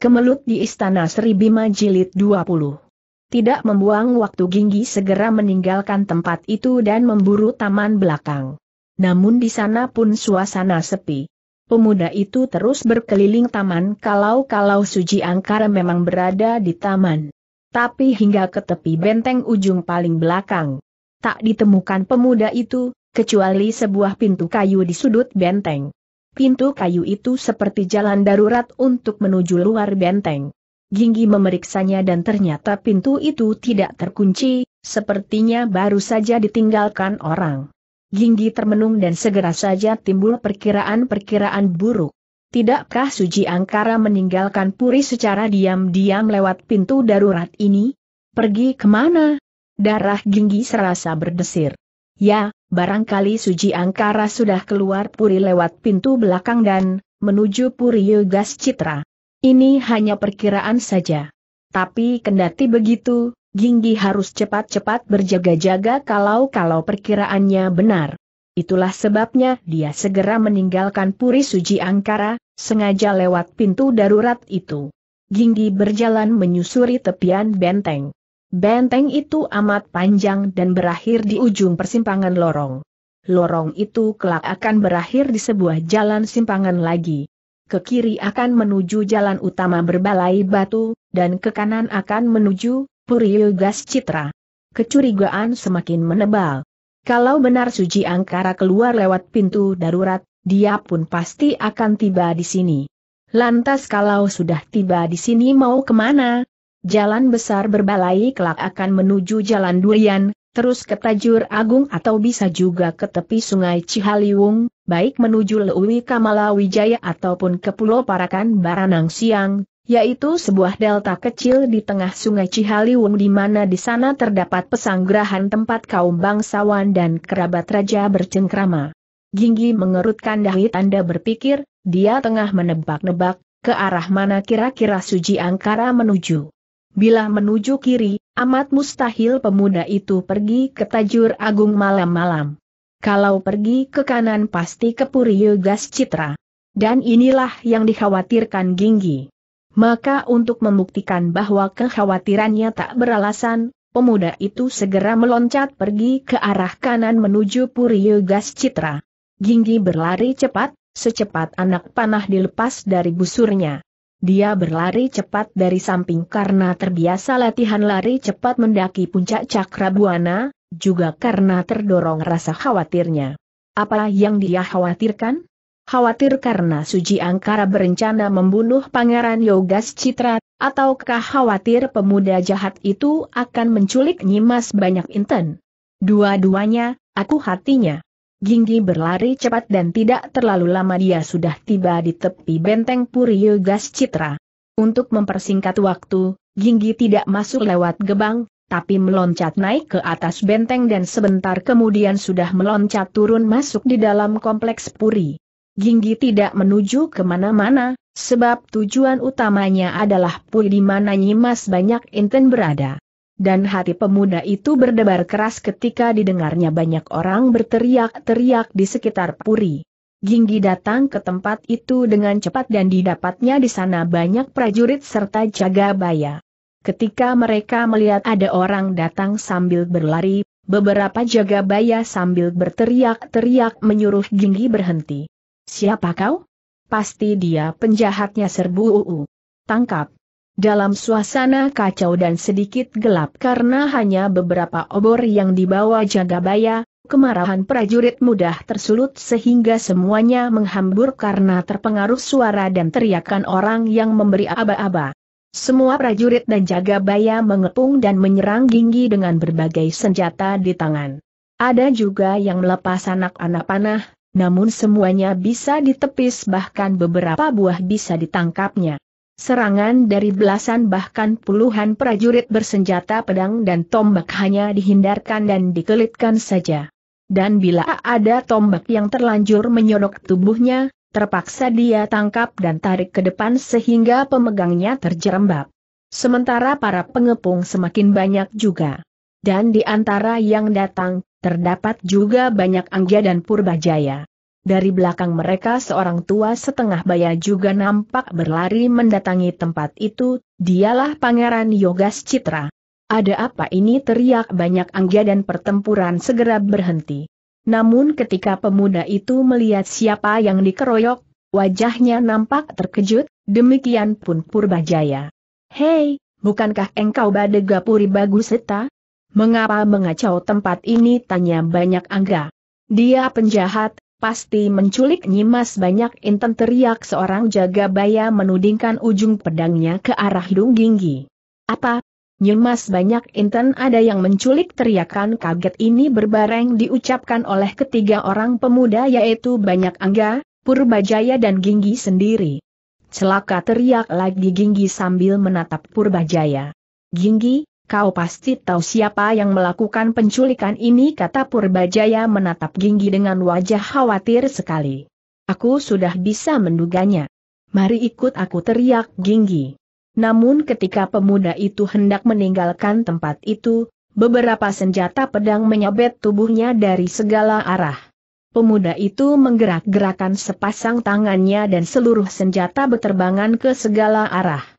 Kemelut di Istana Sri Bima Jilid 20 Tidak membuang waktu Ginggi segera meninggalkan tempat itu dan memburu taman belakang. Namun di sana pun suasana sepi. Pemuda itu terus berkeliling taman kalau-kalau Suji Angkara memang berada di taman. Tapi hingga ke tepi benteng ujung paling belakang. Tak ditemukan pemuda itu, kecuali sebuah pintu kayu di sudut benteng. Pintu kayu itu seperti jalan darurat untuk menuju luar benteng. Ginggi memeriksanya dan ternyata pintu itu tidak terkunci, sepertinya baru saja ditinggalkan orang. Ginggi termenung dan segera saja timbul perkiraan-perkiraan buruk. Tidakkah Suji Angkara meninggalkan Puri secara diam-diam lewat pintu darurat ini? Pergi kemana? Darah Ginggi serasa berdesir. Ya, barangkali Suji Angkara sudah keluar puri lewat pintu belakang dan menuju puri Yogas Citra. Ini hanya perkiraan saja. Tapi kendati begitu, Ginggi harus cepat-cepat berjaga-jaga kalau-kalau perkiraannya benar. Itulah sebabnya dia segera meninggalkan Puri Suji Angkara, sengaja lewat pintu darurat itu. Ginggi berjalan menyusuri tepian benteng. Benteng itu amat panjang dan berakhir di ujung persimpangan lorong. Lorong itu kelak akan berakhir di sebuah jalan simpangan lagi. Ke kiri akan menuju jalan utama berbalai batu, dan ke kanan akan menuju Purilgas Citra. Kecurigaan semakin menebal. Kalau benar Suji Angkara keluar lewat pintu darurat, dia pun pasti akan tiba di sini. Lantas kalau sudah tiba di sini mau kemana, Jalan besar berbalai kelak akan menuju Jalan Durian, terus ke Tajur Agung atau bisa juga ke tepi sungai Cihaliwung, baik menuju Lewi Kamala Wijaya ataupun ke Pulau Parakan Baranang Siang, yaitu sebuah delta kecil di tengah sungai Cihaliwung di mana di sana terdapat pesanggrahan tempat kaum bangsawan dan kerabat raja bercengkrama. Ginggi mengerutkan dahi tanda berpikir, dia tengah menebak-nebak, ke arah mana kira-kira Suji Angkara menuju. Bila menuju kiri, amat mustahil pemuda itu pergi ke Tajur Agung malam-malam. Kalau pergi ke kanan pasti ke Puri Yogas Citra. Dan inilah yang dikhawatirkan Ginggi. Maka untuk membuktikan bahwa kekhawatirannya tak beralasan, pemuda itu segera meloncat pergi ke arah kanan menuju Puri Yogas Citra. Ginggi berlari cepat, secepat anak panah dilepas dari busurnya. Dia berlari cepat dari samping karena terbiasa latihan lari cepat mendaki puncak Cakrabuana, juga karena terdorong rasa khawatirnya. Apa yang dia khawatirkan? Khawatir karena Suji Angkara berencana membunuh Pangeran Yogas Citra, ataukah khawatir pemuda jahat itu akan menculik Nyimas Banyak Inten? Dua-duanya, aku hatinya. Ginggi berlari cepat dan tidak terlalu lama dia sudah tiba di tepi benteng Puri Gas Citra. Untuk mempersingkat waktu, Ginggi tidak masuk lewat gebang, tapi meloncat naik ke atas benteng dan sebentar kemudian sudah meloncat turun masuk di dalam kompleks Puri. Ginggi tidak menuju kemana-mana, sebab tujuan utamanya adalah Puri di mana Nyimas banyak inten berada dan hati pemuda itu berdebar keras ketika didengarnya banyak orang berteriak-teriak di sekitar puri. Ginggi datang ke tempat itu dengan cepat dan didapatnya di sana banyak prajurit serta jaga baya. Ketika mereka melihat ada orang datang sambil berlari, beberapa jaga baya sambil berteriak-teriak menyuruh Ginggi berhenti. Siapa kau? Pasti dia penjahatnya serbu UU. Tangkap. Dalam suasana kacau dan sedikit gelap karena hanya beberapa obor yang dibawa jaga Jagabaya, kemarahan prajurit mudah tersulut sehingga semuanya menghambur karena terpengaruh suara dan teriakan orang yang memberi aba-aba. Semua prajurit dan jaga Jagabaya mengepung dan menyerang Ginggi dengan berbagai senjata di tangan. Ada juga yang melepas anak-anak panah, namun semuanya bisa ditepis bahkan beberapa buah bisa ditangkapnya. Serangan dari belasan bahkan puluhan prajurit bersenjata pedang dan tombak hanya dihindarkan dan dikelitkan saja. Dan bila ada tombak yang terlanjur menyodok tubuhnya, terpaksa dia tangkap dan tarik ke depan sehingga pemegangnya terjerembab. Sementara para pengepung semakin banyak juga. Dan di antara yang datang, terdapat juga banyak Anggia dan Purbajaya. Dari belakang mereka seorang tua setengah baya juga nampak berlari mendatangi tempat itu, dialah Pangeran Yogas Citra. Ada apa ini teriak banyak angga dan pertempuran segera berhenti. Namun ketika pemuda itu melihat siapa yang dikeroyok, wajahnya nampak terkejut, demikian pun Purbajaya. Hei, bukankah engkau Badegapuri Baguseta? Mengapa mengacau tempat ini tanya banyak angga. Dia penjahat, Pasti menculik Nyimas banyak inten teriak seorang jaga Baya menudingkan ujung pedangnya ke arah hidung Ginggi. Apa? Nyimas banyak inten ada yang menculik teriakan kaget ini berbareng diucapkan oleh ketiga orang pemuda yaitu Banyak Angga, Purbajaya dan Ginggi sendiri. Celaka teriak lagi Ginggi sambil menatap Purbajaya. Ginggi, Kau pasti tahu siapa yang melakukan penculikan ini kata Purbajaya menatap Ginggi dengan wajah khawatir sekali. Aku sudah bisa menduganya. Mari ikut aku teriak Ginggi. Namun ketika pemuda itu hendak meninggalkan tempat itu, beberapa senjata pedang menyabet tubuhnya dari segala arah. Pemuda itu menggerak-gerakan sepasang tangannya dan seluruh senjata beterbangan ke segala arah.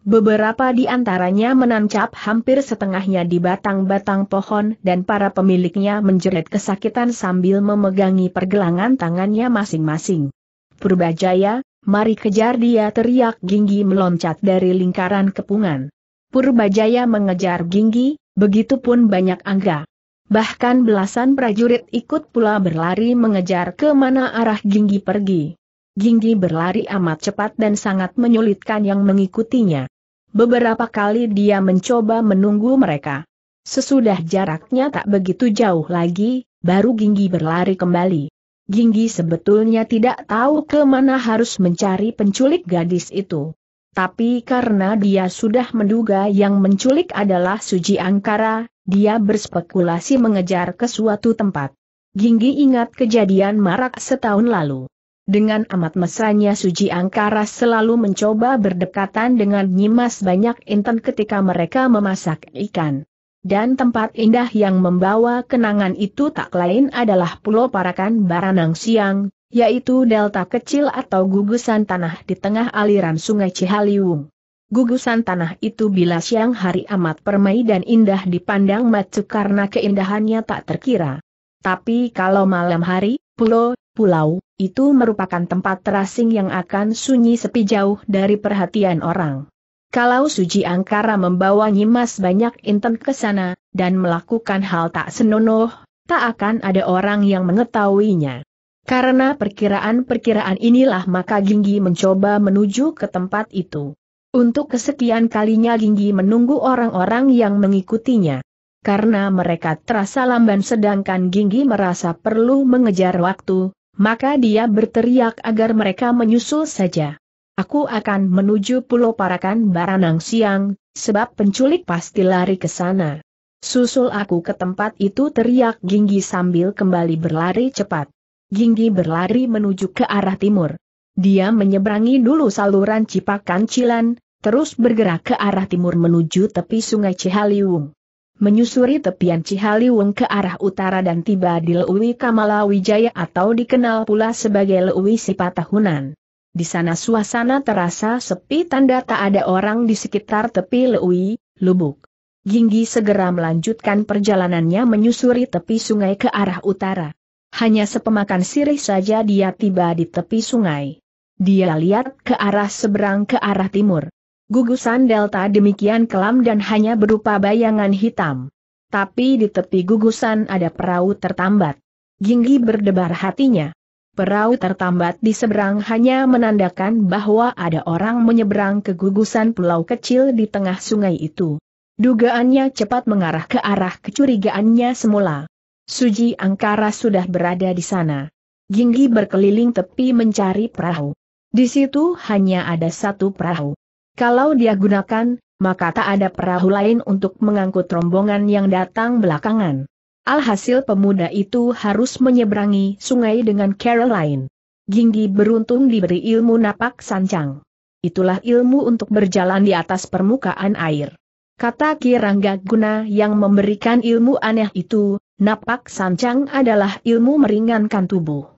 Beberapa di antaranya menancap hampir setengahnya di batang-batang pohon dan para pemiliknya menjerit kesakitan sambil memegangi pergelangan tangannya masing-masing. Purbajaya, mari kejar dia teriak Ginggi meloncat dari lingkaran kepungan. Purbajaya mengejar Ginggi, begitu pun banyak angga. Bahkan belasan prajurit ikut pula berlari mengejar ke mana arah Ginggi pergi. Ginggi berlari amat cepat dan sangat menyulitkan yang mengikutinya. Beberapa kali dia mencoba menunggu mereka. Sesudah jaraknya tak begitu jauh lagi, baru Ginggi berlari kembali. Ginggi sebetulnya tidak tahu kemana harus mencari penculik gadis itu. Tapi karena dia sudah menduga yang menculik adalah Suji Angkara, dia berspekulasi mengejar ke suatu tempat. Ginggi ingat kejadian marak setahun lalu. Dengan amat mesranya Suji Angkara selalu mencoba berdekatan dengan Nyimas Banyak Inten ketika mereka memasak ikan. Dan tempat indah yang membawa kenangan itu tak lain adalah Pulau Parakan Baranang Siang, yaitu delta kecil atau gugusan tanah di tengah aliran sungai Cihaliwung. Gugusan tanah itu bila siang hari amat permai dan indah dipandang mata karena keindahannya tak terkira. Tapi kalau malam hari, pulau pulau, itu merupakan tempat terasing yang akan sunyi sepi jauh dari perhatian orang. Kalau Suji Angkara membawa Nyimas banyak intan ke sana, dan melakukan hal tak senonoh, tak akan ada orang yang mengetahuinya. Karena perkiraan-perkiraan inilah maka Ginggi mencoba menuju ke tempat itu. Untuk kesekian kalinya Ginggi menunggu orang-orang yang mengikutinya. Karena mereka terasa lamban sedangkan Ginggi merasa perlu mengejar waktu, maka dia berteriak agar mereka menyusul saja. Aku akan menuju Pulau Parakan Baranang siang, sebab penculik pasti lari ke sana. Susul aku ke tempat itu teriak Ginggi sambil kembali berlari cepat. Ginggi berlari menuju ke arah timur. Dia menyeberangi dulu saluran Cipakan Cilan, terus bergerak ke arah timur menuju tepi sungai Cihaliung menyusuri tepian Cihaliwung ke arah utara dan tiba di Lewi Kamala Wijaya atau dikenal pula sebagai Lewi Sipatahunan. Di sana suasana terasa sepi tanda tak ada orang di sekitar tepi Lewi, Lubuk. Ginggi segera melanjutkan perjalanannya menyusuri tepi sungai ke arah utara. Hanya sepemakan sirih saja dia tiba di tepi sungai. Dia lihat ke arah seberang ke arah timur. Gugusan delta demikian kelam dan hanya berupa bayangan hitam. Tapi di tepi gugusan ada perahu tertambat. Ginggi berdebar hatinya. Perahu tertambat di seberang hanya menandakan bahwa ada orang menyeberang ke gugusan pulau kecil di tengah sungai itu. Dugaannya cepat mengarah ke arah kecurigaannya semula. Suji Angkara sudah berada di sana. Ginggi berkeliling tepi mencari perahu. Di situ hanya ada satu perahu. Kalau dia gunakan, maka tak ada perahu lain untuk mengangkut rombongan yang datang belakangan. Alhasil pemuda itu harus menyeberangi sungai dengan Caroline. Ginggi beruntung diberi ilmu napak sancang. Itulah ilmu untuk berjalan di atas permukaan air. Kata Kirangga Guna yang memberikan ilmu aneh itu, napak sancang adalah ilmu meringankan tubuh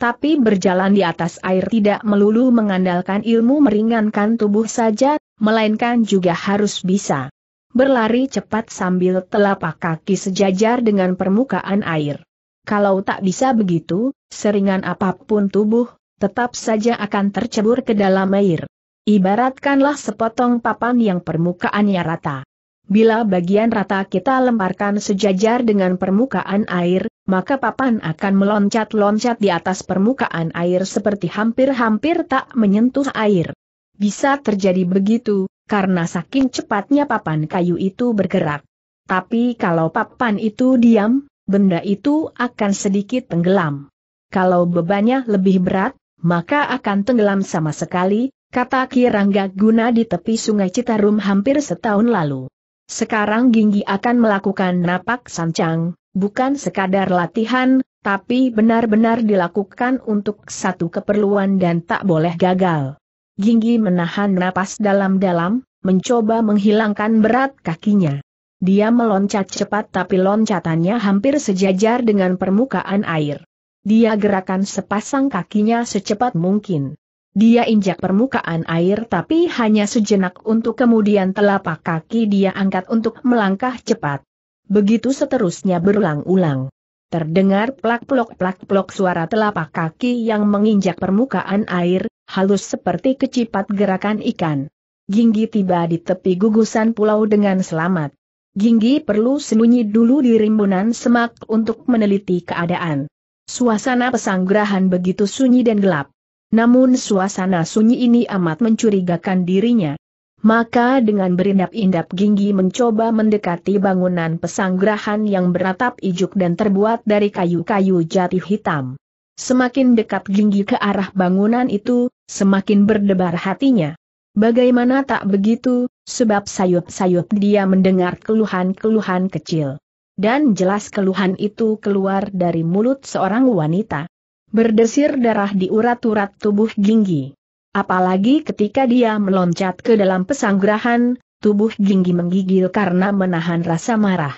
tapi berjalan di atas air tidak melulu mengandalkan ilmu meringankan tubuh saja, melainkan juga harus bisa berlari cepat sambil telapak kaki sejajar dengan permukaan air. Kalau tak bisa begitu, seringan apapun tubuh, tetap saja akan tercebur ke dalam air. Ibaratkanlah sepotong papan yang permukaannya rata. Bila bagian rata kita lemparkan sejajar dengan permukaan air, maka papan akan meloncat-loncat di atas permukaan air seperti hampir-hampir tak menyentuh air. Bisa terjadi begitu, karena saking cepatnya papan kayu itu bergerak. Tapi kalau papan itu diam, benda itu akan sedikit tenggelam. Kalau bebannya lebih berat, maka akan tenggelam sama sekali, kata Kirangga Guna di tepi sungai Citarum hampir setahun lalu. Sekarang Ginggi akan melakukan napak sancang, bukan sekadar latihan, tapi benar-benar dilakukan untuk satu keperluan dan tak boleh gagal. Ginggi menahan napas dalam-dalam, mencoba menghilangkan berat kakinya. Dia meloncat cepat tapi loncatannya hampir sejajar dengan permukaan air. Dia gerakan sepasang kakinya secepat mungkin. Dia injak permukaan air tapi hanya sejenak untuk kemudian telapak kaki dia angkat untuk melangkah cepat. Begitu seterusnya berulang-ulang. Terdengar plak-plok-plak-plok suara telapak kaki yang menginjak permukaan air, halus seperti kecipat gerakan ikan. Ginggi tiba di tepi gugusan pulau dengan selamat. Ginggi perlu sembunyi dulu di rimbunan semak untuk meneliti keadaan. Suasana pesanggrahan begitu sunyi dan gelap. Namun suasana sunyi ini amat mencurigakan dirinya. Maka dengan berindap-indap Ginggi mencoba mendekati bangunan pesanggrahan yang beratap ijuk dan terbuat dari kayu-kayu jati hitam. Semakin dekat Ginggi ke arah bangunan itu, semakin berdebar hatinya. Bagaimana tak begitu, sebab sayup-sayup dia mendengar keluhan-keluhan kecil. Dan jelas keluhan itu keluar dari mulut seorang wanita. Berdesir darah di urat-urat tubuh Ginggi. Apalagi ketika dia meloncat ke dalam pesanggrahan, tubuh Ginggi menggigil karena menahan rasa marah.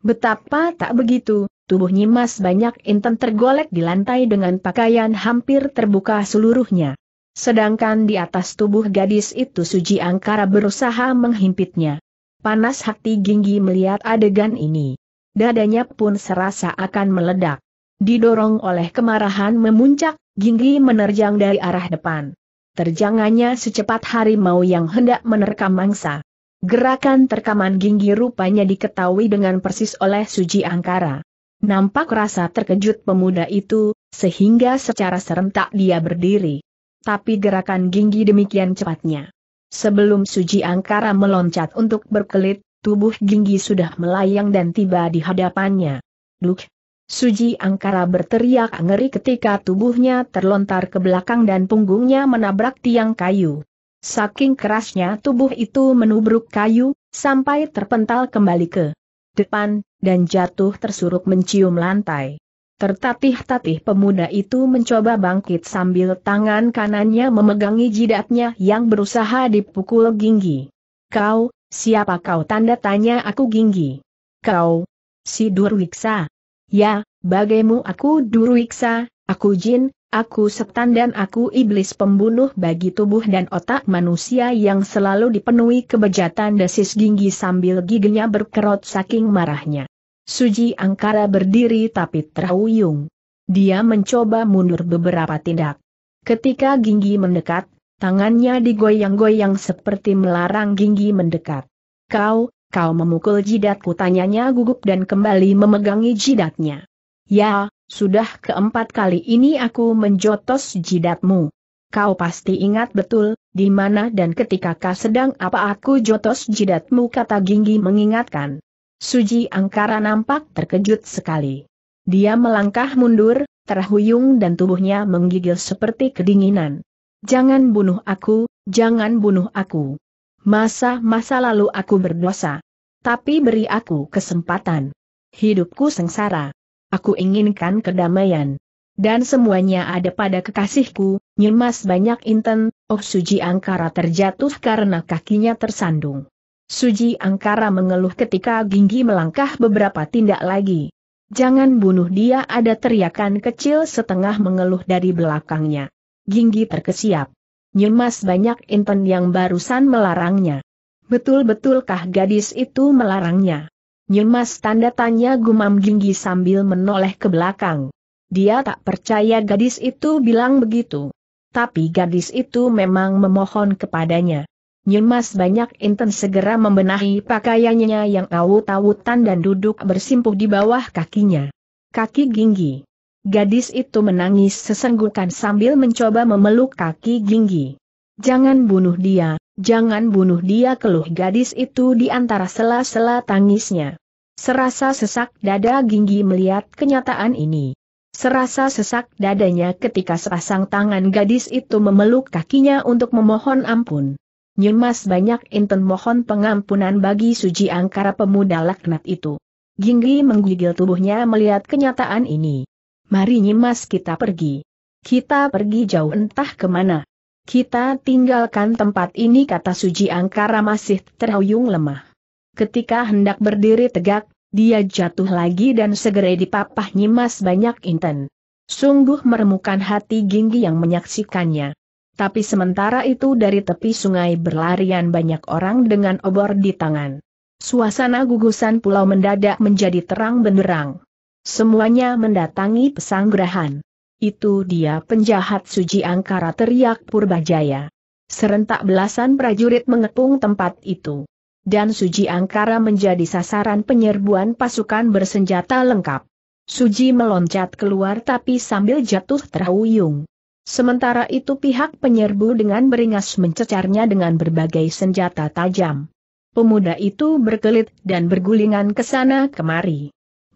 Betapa tak begitu, tubuh Nyimas banyak inten tergolek di lantai dengan pakaian hampir terbuka seluruhnya. Sedangkan di atas tubuh gadis itu Suji Angkara berusaha menghimpitnya. Panas hati Ginggi melihat adegan ini. Dadanya pun serasa akan meledak. Didorong oleh kemarahan memuncak, Ginggi menerjang dari arah depan terjangannya secepat harimau yang hendak menerkam mangsa. Gerakan terkaman ginggi rupanya diketahui dengan persis oleh Suji Angkara. Nampak rasa terkejut pemuda itu, sehingga secara serentak dia berdiri. Tapi gerakan ginggi demikian cepatnya. Sebelum Suji Angkara meloncat untuk berkelit, tubuh ginggi sudah melayang dan tiba di hadapannya. Duk, Suji Angkara berteriak ngeri ketika tubuhnya terlontar ke belakang dan punggungnya menabrak tiang kayu. Saking kerasnya tubuh itu menubruk kayu, sampai terpental kembali ke depan, dan jatuh tersuruk mencium lantai. Tertatih-tatih pemuda itu mencoba bangkit sambil tangan kanannya memegangi jidatnya yang berusaha dipukul Ginggi. Kau, siapa kau? Tanda tanya aku Ginggi. Kau, si Durwiksa. Ya, bagaimu aku duruiksa, aku jin, Aku setan dan aku iblis pembunuh bagi tubuh dan otak manusia yang selalu dipenuhi kebejatan desis ginggi sambil giginya berkerot saking marahnya. Suji Angkara berdiri tapi terhuyung. Dia mencoba mundur beberapa tindak. Ketika ginggi mendekat, tangannya digoyang-goyang seperti melarang ginggi mendekat. Kau, Kau memukul jidatku tanyanya gugup dan kembali memegangi jidatnya. Ya, sudah keempat kali ini aku menjotos jidatmu. Kau pasti ingat betul, di mana dan ketika kau sedang apa aku jotos jidatmu kata Ginggi mengingatkan. Suji Angkara nampak terkejut sekali. Dia melangkah mundur, terhuyung dan tubuhnya menggigil seperti kedinginan. Jangan bunuh aku, jangan bunuh aku. Masa-masa lalu aku berdosa. Tapi beri aku kesempatan. Hidupku sengsara. Aku inginkan kedamaian. Dan semuanya ada pada kekasihku, nyemas banyak inten, oh suji angkara terjatuh karena kakinya tersandung. Suji Angkara mengeluh ketika Ginggi melangkah beberapa tindak lagi. Jangan bunuh dia ada teriakan kecil setengah mengeluh dari belakangnya. Ginggi terkesiap nyemas banyak inten yang barusan melarangnya. Betul-betulkah gadis itu melarangnya? Nyemas tanda tanya gumam Ginggi sambil menoleh ke belakang. Dia tak percaya gadis itu bilang begitu. Tapi gadis itu memang memohon kepadanya. Nyemas banyak inten segera membenahi pakaiannya yang awut-awutan dan duduk bersimpuh di bawah kakinya. Kaki Ginggi. Gadis itu menangis sesenggukan sambil mencoba memeluk kaki Ginggi. Jangan bunuh dia, jangan bunuh dia keluh gadis itu di antara sela-sela tangisnya. Serasa sesak dada Ginggi melihat kenyataan ini. Serasa sesak dadanya ketika sepasang tangan gadis itu memeluk kakinya untuk memohon ampun. Nyemas banyak inten mohon pengampunan bagi suji angkara pemuda laknat itu. Ginggi menggigil tubuhnya melihat kenyataan ini. Mari nyimas kita pergi. Kita pergi jauh entah kemana. Kita tinggalkan tempat ini kata Suji Angkara masih terhuyung lemah. Ketika hendak berdiri tegak, dia jatuh lagi dan segera dipapah nyimas banyak inten. Sungguh meremukan hati Ginggi yang menyaksikannya. Tapi sementara itu dari tepi sungai berlarian banyak orang dengan obor di tangan. Suasana gugusan pulau mendadak menjadi terang benderang. Semuanya mendatangi pesanggrahan. Itu dia penjahat suji angkara teriak Purbajaya. Serentak belasan prajurit mengepung tempat itu. Dan Suji Angkara menjadi sasaran penyerbuan pasukan bersenjata lengkap. Suji meloncat keluar tapi sambil jatuh terhuyung. Sementara itu pihak penyerbu dengan beringas mencecarnya dengan berbagai senjata tajam. Pemuda itu berkelit dan bergulingan ke sana kemari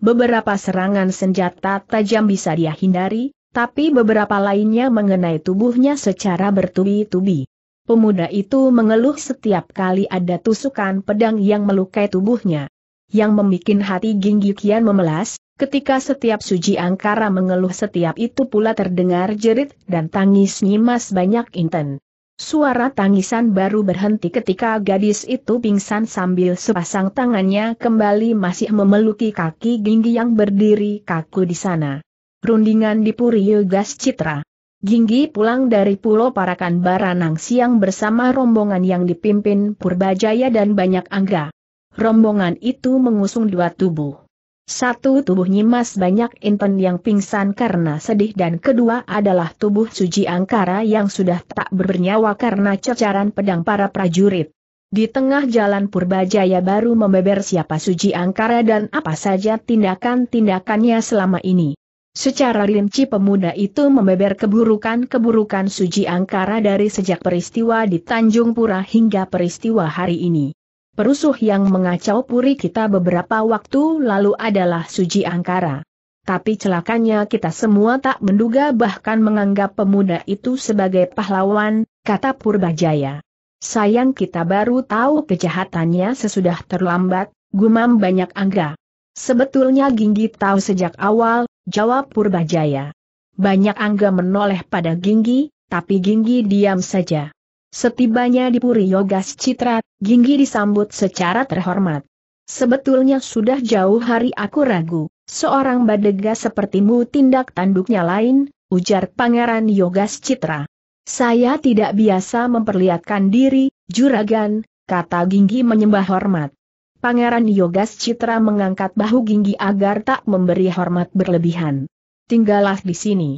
beberapa serangan senjata tajam bisa dia hindari, tapi beberapa lainnya mengenai tubuhnya secara bertubi-tubi. Pemuda itu mengeluh setiap kali ada tusukan pedang yang melukai tubuhnya. Yang membuat hati Ginggi Kian memelas, ketika setiap suji angkara mengeluh setiap itu pula terdengar jerit dan tangis nyimas banyak inten. Suara tangisan baru berhenti ketika gadis itu pingsan sambil sepasang tangannya kembali masih memeluki kaki Ginggi yang berdiri kaku di sana. Rundingan di Puri Yugas Citra. Ginggi pulang dari Pulau Parakan Baranang siang bersama rombongan yang dipimpin Purbajaya dan banyak angga. Rombongan itu mengusung dua tubuh. Satu tubuh Nyimas banyak inten yang pingsan karena sedih dan kedua adalah tubuh Suji Angkara yang sudah tak bernyawa karena cecaran pedang para prajurit. Di tengah jalan Purbajaya baru membeber siapa Suji Angkara dan apa saja tindakan-tindakannya selama ini. Secara rinci pemuda itu membeber keburukan-keburukan Suji Angkara dari sejak peristiwa di Tanjung Pura hingga peristiwa hari ini. Perusuh yang mengacau puri kita beberapa waktu lalu adalah Suji Angkara. Tapi celakanya kita semua tak menduga bahkan menganggap pemuda itu sebagai pahlawan, kata Purbajaya. Sayang kita baru tahu kejahatannya sesudah terlambat, gumam banyak angga. Sebetulnya Ginggi tahu sejak awal, jawab Purbajaya. Banyak angga menoleh pada Ginggi, tapi Ginggi diam saja. Setibanya di Puri Yogas Citra, Ginggi disambut secara terhormat. Sebetulnya sudah jauh hari aku ragu, seorang badega sepertimu tindak tanduknya lain, ujar Pangeran Yogas Citra. Saya tidak biasa memperlihatkan diri, juragan, kata Ginggi menyembah hormat. Pangeran Yogas Citra mengangkat bahu Ginggi agar tak memberi hormat berlebihan. Tinggallah di sini.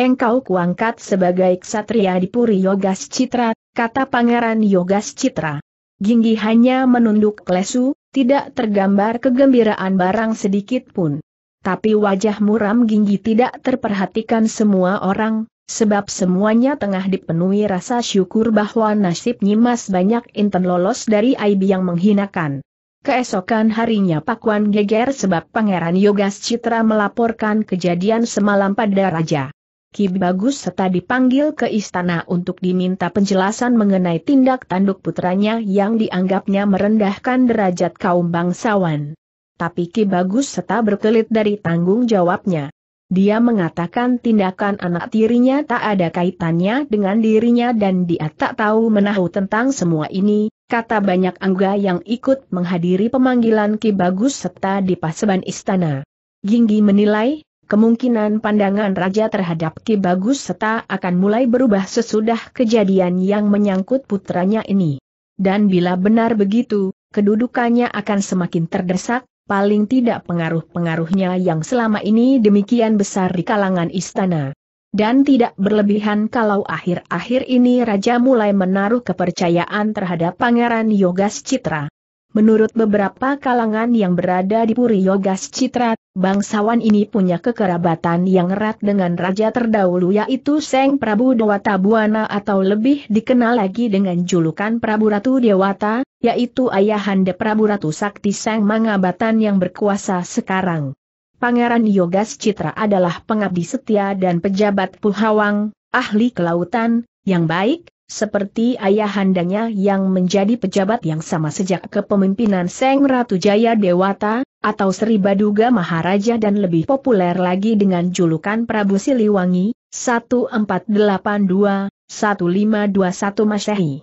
Engkau kuangkat sebagai ksatria di Puri Yogas Citra, kata Pangeran Yogas Citra. Ginggi hanya menunduk lesu, tidak tergambar kegembiraan barang sedikit pun. Tapi wajah muram Ginggi tidak terperhatikan semua orang, sebab semuanya tengah dipenuhi rasa syukur bahwa nasib Nyimas banyak inten lolos dari aib yang menghinakan. Keesokan harinya Pakuan geger sebab Pangeran Yogas Citra melaporkan kejadian semalam pada Raja. Ki Bagus serta dipanggil ke istana untuk diminta penjelasan mengenai tindak tanduk putranya yang dianggapnya merendahkan derajat kaum bangsawan. Tapi Ki Bagus serta berkelit dari tanggung jawabnya. Dia mengatakan tindakan anak tirinya tak ada kaitannya dengan dirinya dan dia tak tahu menahu tentang semua ini, kata banyak angga yang ikut menghadiri pemanggilan Ki Bagus serta di paseban istana. Ginggi menilai, kemungkinan pandangan raja terhadap Ki Bagus Seta akan mulai berubah sesudah kejadian yang menyangkut putranya ini. Dan bila benar begitu, kedudukannya akan semakin terdesak, paling tidak pengaruh-pengaruhnya yang selama ini demikian besar di kalangan istana. Dan tidak berlebihan kalau akhir-akhir ini Raja mulai menaruh kepercayaan terhadap Pangeran Yogas Citra. Menurut beberapa kalangan yang berada di Puri Yogas Citra, bangsawan ini punya kekerabatan yang erat dengan raja terdahulu yaitu Seng Prabu Dewata Buana atau lebih dikenal lagi dengan julukan Prabu Ratu Dewata, yaitu ayahanda Prabu Ratu Sakti Seng Mangabatan yang berkuasa sekarang. Pangeran Yogas Citra adalah pengabdi setia dan pejabat Puhawang, ahli kelautan, yang baik, seperti ayahandanya yang menjadi pejabat yang sama sejak kepemimpinan Seng Ratu Jaya Dewata, atau Sri Baduga Maharaja dan lebih populer lagi dengan julukan Prabu Siliwangi, 1482-1521 Masehi.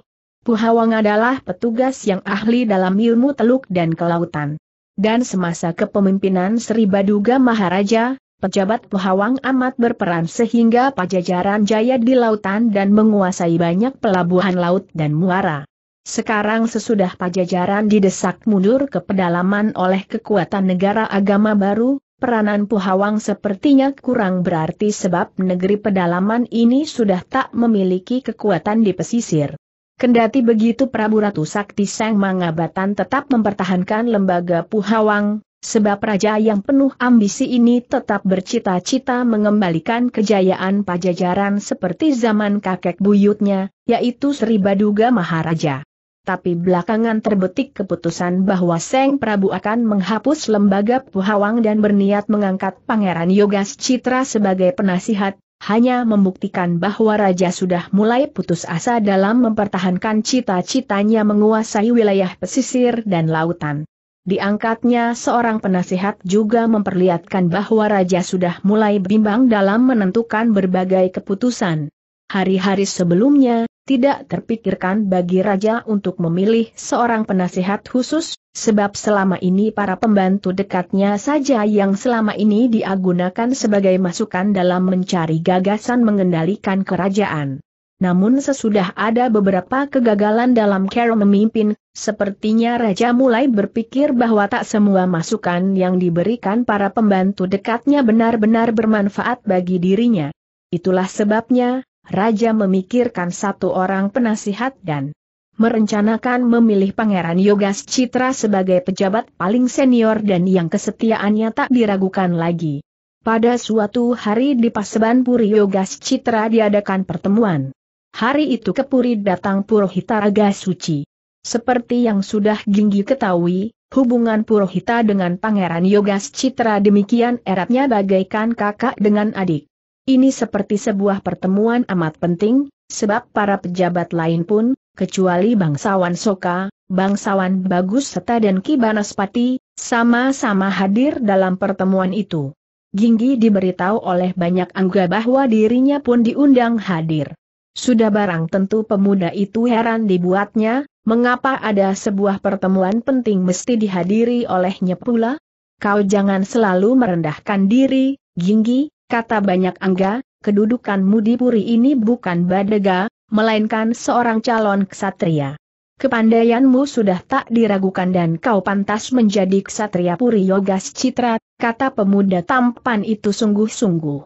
Puhawang adalah petugas yang ahli dalam ilmu teluk dan kelautan. Dan semasa kepemimpinan Sri Baduga Maharaja, Pejabat Pohawang amat berperan sehingga pajajaran jaya di lautan dan menguasai banyak pelabuhan laut dan muara. Sekarang sesudah pajajaran didesak mundur ke pedalaman oleh kekuatan negara agama baru, peranan Pohawang sepertinya kurang berarti sebab negeri pedalaman ini sudah tak memiliki kekuatan di pesisir. Kendati begitu Prabu Ratu Sakti Sang Mangabatan tetap mempertahankan lembaga Puhawang, sebab raja yang penuh ambisi ini tetap bercita-cita mengembalikan kejayaan pajajaran seperti zaman kakek buyutnya, yaitu Sri Baduga Maharaja. Tapi belakangan terbetik keputusan bahwa Seng Prabu akan menghapus lembaga Puhawang dan berniat mengangkat Pangeran Yogas Citra sebagai penasihat, hanya membuktikan bahwa Raja sudah mulai putus asa dalam mempertahankan cita-citanya menguasai wilayah pesisir dan lautan. Diangkatnya seorang penasihat juga memperlihatkan bahwa Raja sudah mulai bimbang dalam menentukan berbagai keputusan. Hari-hari sebelumnya, tidak terpikirkan bagi Raja untuk memilih seorang penasihat khusus, sebab selama ini para pembantu dekatnya saja yang selama ini diagunakan sebagai masukan dalam mencari gagasan mengendalikan kerajaan. Namun sesudah ada beberapa kegagalan dalam cara memimpin, sepertinya Raja mulai berpikir bahwa tak semua masukan yang diberikan para pembantu dekatnya benar-benar bermanfaat bagi dirinya. Itulah sebabnya, Raja memikirkan satu orang penasihat dan merencanakan memilih Pangeran Yogas Citra sebagai pejabat paling senior dan yang kesetiaannya tak diragukan lagi. Pada suatu hari di Paseban Puri Yogas Citra diadakan pertemuan. Hari itu Kepuri datang Purohita Raga Suci. Seperti yang sudah Ginggi ketahui, hubungan Purohita dengan Pangeran Yogas Citra demikian eratnya bagaikan kakak dengan adik. Ini seperti sebuah pertemuan amat penting, sebab para pejabat lain pun, kecuali bangsawan Soka, bangsawan Bagus serta dan Kibanaspati, sama-sama hadir dalam pertemuan itu. Ginggi diberitahu oleh banyak angga bahwa dirinya pun diundang hadir. Sudah barang tentu pemuda itu heran dibuatnya, mengapa ada sebuah pertemuan penting mesti dihadiri olehnya pula? Kau jangan selalu merendahkan diri, Ginggi, kata banyak angga, kedudukanmu di puri ini bukan badega, melainkan seorang calon ksatria. Kepandaianmu sudah tak diragukan dan kau pantas menjadi ksatria puri yogas citra, kata pemuda tampan itu sungguh-sungguh.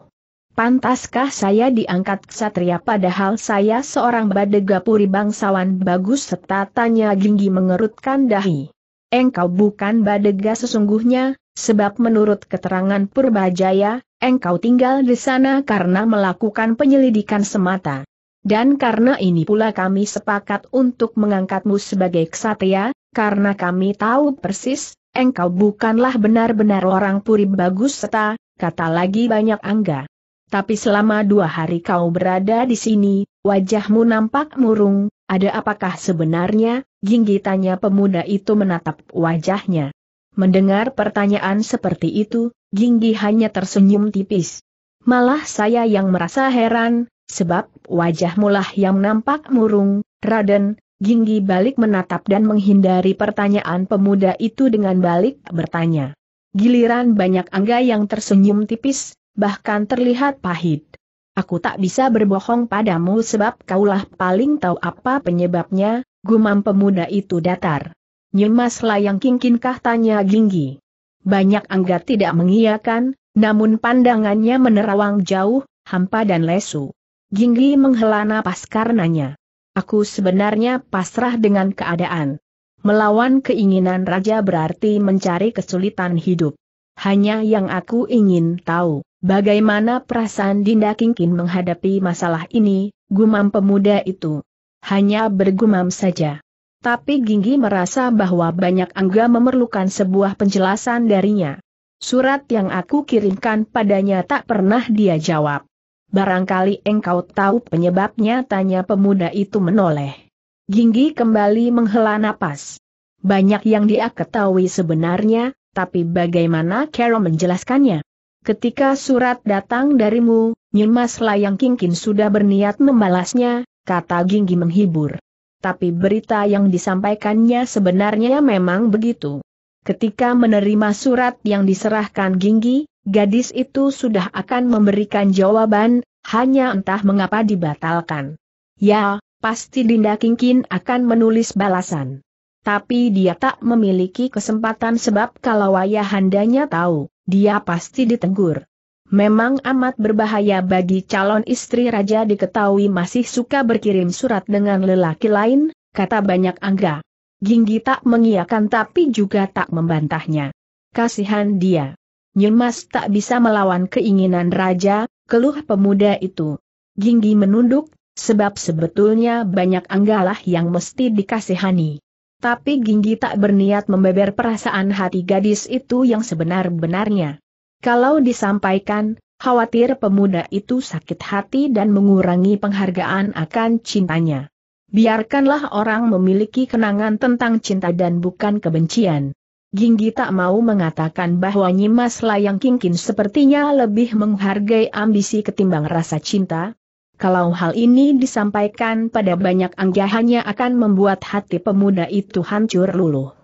Pantaskah saya diangkat ksatria padahal saya seorang badegapuri bangsawan bagus setatanya Ginggi mengerutkan dahi. Engkau bukan badega sesungguhnya, sebab menurut keterangan Purbajaya, engkau tinggal di sana karena melakukan penyelidikan semata. Dan karena ini pula kami sepakat untuk mengangkatmu sebagai ksatria, karena kami tahu persis, engkau bukanlah benar-benar orang puri bagus seta, kata lagi banyak angga. Tapi selama dua hari kau berada di sini, wajahmu nampak murung, ada apakah sebenarnya, Ginggi tanya pemuda itu menatap wajahnya. Mendengar pertanyaan seperti itu, Ginggi hanya tersenyum tipis. Malah saya yang merasa heran, sebab wajahmu lah yang nampak murung, Raden, Ginggi balik menatap dan menghindari pertanyaan pemuda itu dengan balik bertanya. Giliran banyak angga yang tersenyum tipis, bahkan terlihat pahit. Aku tak bisa berbohong padamu sebab kaulah paling tahu apa penyebabnya, gumam pemuda itu datar. Nyemas layang kingkinkah tanya Ginggi. Banyak angga tidak mengiyakan, namun pandangannya menerawang jauh, hampa dan lesu. Ginggi menghela napas karenanya. Aku sebenarnya pasrah dengan keadaan. Melawan keinginan raja berarti mencari kesulitan hidup. Hanya yang aku ingin tahu. Bagaimana perasaan Dinda Kingkin menghadapi masalah ini, gumam pemuda itu. Hanya bergumam saja. Tapi Ginggi merasa bahwa banyak angga memerlukan sebuah penjelasan darinya. Surat yang aku kirimkan padanya tak pernah dia jawab. Barangkali engkau tahu penyebabnya tanya pemuda itu menoleh. Ginggi kembali menghela napas. Banyak yang dia ketahui sebenarnya, tapi bagaimana Carol menjelaskannya? Ketika surat datang darimu, Nyimas Layang Kingkin sudah berniat membalasnya, kata Ginggi menghibur. Tapi berita yang disampaikannya sebenarnya memang begitu. Ketika menerima surat yang diserahkan Ginggi, gadis itu sudah akan memberikan jawaban, hanya entah mengapa dibatalkan. Ya, pasti Dinda Kingkin akan menulis balasan tapi dia tak memiliki kesempatan sebab kalau ayahandanya tahu, dia pasti ditegur. Memang amat berbahaya bagi calon istri raja diketahui masih suka berkirim surat dengan lelaki lain, kata banyak angga. Ginggi tak mengiakan tapi juga tak membantahnya. Kasihan dia. Nyemas tak bisa melawan keinginan raja, keluh pemuda itu. Ginggi menunduk, sebab sebetulnya banyak anggalah yang mesti dikasihani. Tapi Ginggi tak berniat membeber perasaan hati gadis itu yang sebenar-benarnya. Kalau disampaikan, khawatir pemuda itu sakit hati dan mengurangi penghargaan akan cintanya. Biarkanlah orang memiliki kenangan tentang cinta dan bukan kebencian. Ginggi tak mau mengatakan bahwa Nyimas Layang Kingkin sepertinya lebih menghargai ambisi ketimbang rasa cinta, kalau hal ini disampaikan pada banyak anggahannya akan membuat hati pemuda itu hancur luluh.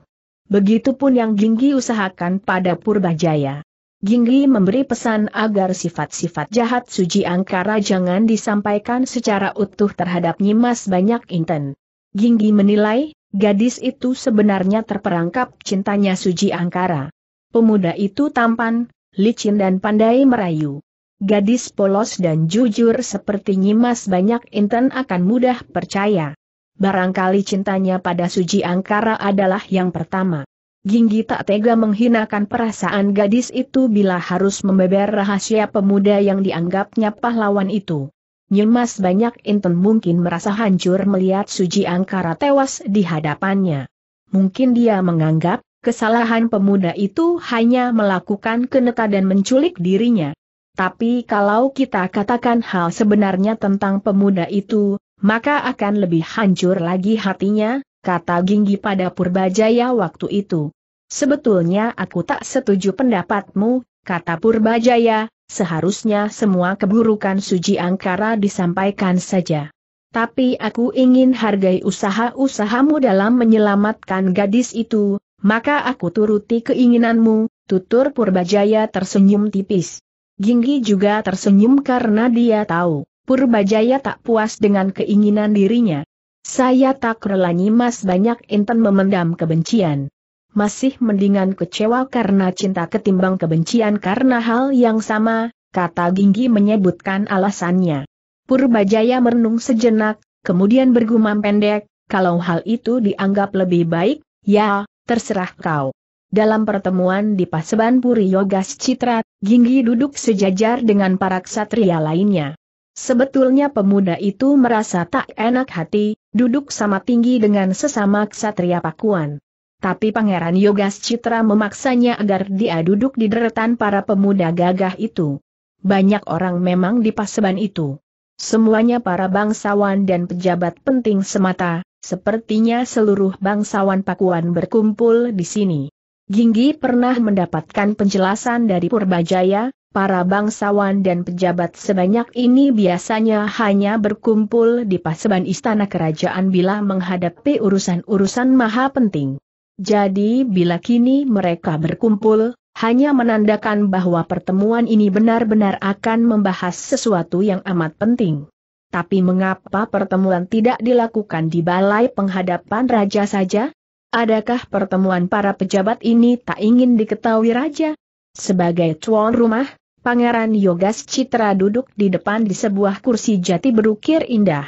Begitupun yang Ginggi usahakan pada Jaya. Ginggi memberi pesan agar sifat-sifat jahat Suji Angkara jangan disampaikan secara utuh terhadap Nyimas Banyak Inten. Ginggi menilai, gadis itu sebenarnya terperangkap cintanya Suji Angkara. Pemuda itu tampan, licin dan pandai merayu. Gadis polos dan jujur seperti Nyimas banyak Inten akan mudah percaya. Barangkali cintanya pada Suji Angkara adalah yang pertama. Ginggi tak tega menghinakan perasaan gadis itu bila harus membeber rahasia pemuda yang dianggapnya pahlawan itu. Nyimas banyak Inten mungkin merasa hancur melihat Suji Angkara tewas di hadapannya. Mungkin dia menganggap, kesalahan pemuda itu hanya melakukan keneta dan menculik dirinya. Tapi kalau kita katakan hal sebenarnya tentang pemuda itu, maka akan lebih hancur lagi hatinya, kata Ginggi pada Purbajaya waktu itu. Sebetulnya aku tak setuju pendapatmu, kata Purbajaya, seharusnya semua keburukan Suji Angkara disampaikan saja. Tapi aku ingin hargai usaha-usahamu dalam menyelamatkan gadis itu, maka aku turuti keinginanmu, tutur Purbajaya tersenyum tipis. Ginggi juga tersenyum karena dia tahu, Purbajaya tak puas dengan keinginan dirinya. Saya tak rela nyimas banyak intan memendam kebencian. Masih mendingan kecewa karena cinta ketimbang kebencian karena hal yang sama, kata Ginggi menyebutkan alasannya. Purbajaya merenung sejenak, kemudian bergumam pendek, kalau hal itu dianggap lebih baik, ya, terserah kau. Dalam pertemuan di Paseban Puri Yogas Citra, Ginggi duduk sejajar dengan para ksatria lainnya. Sebetulnya pemuda itu merasa tak enak hati, duduk sama tinggi dengan sesama ksatria Pakuan. Tapi Pangeran Yogas Citra memaksanya agar dia duduk di deretan para pemuda gagah itu. Banyak orang memang di Paseban itu. Semuanya para bangsawan dan pejabat penting semata, sepertinya seluruh bangsawan Pakuan berkumpul di sini. Ginggi pernah mendapatkan penjelasan dari Purbajaya, para bangsawan dan pejabat sebanyak ini biasanya hanya berkumpul di paseban istana kerajaan bila menghadapi urusan-urusan maha penting. Jadi bila kini mereka berkumpul, hanya menandakan bahwa pertemuan ini benar-benar akan membahas sesuatu yang amat penting. Tapi mengapa pertemuan tidak dilakukan di balai penghadapan raja saja? Adakah pertemuan para pejabat ini tak ingin diketahui Raja? Sebagai tuan rumah, Pangeran Yogas Citra duduk di depan di sebuah kursi jati berukir indah.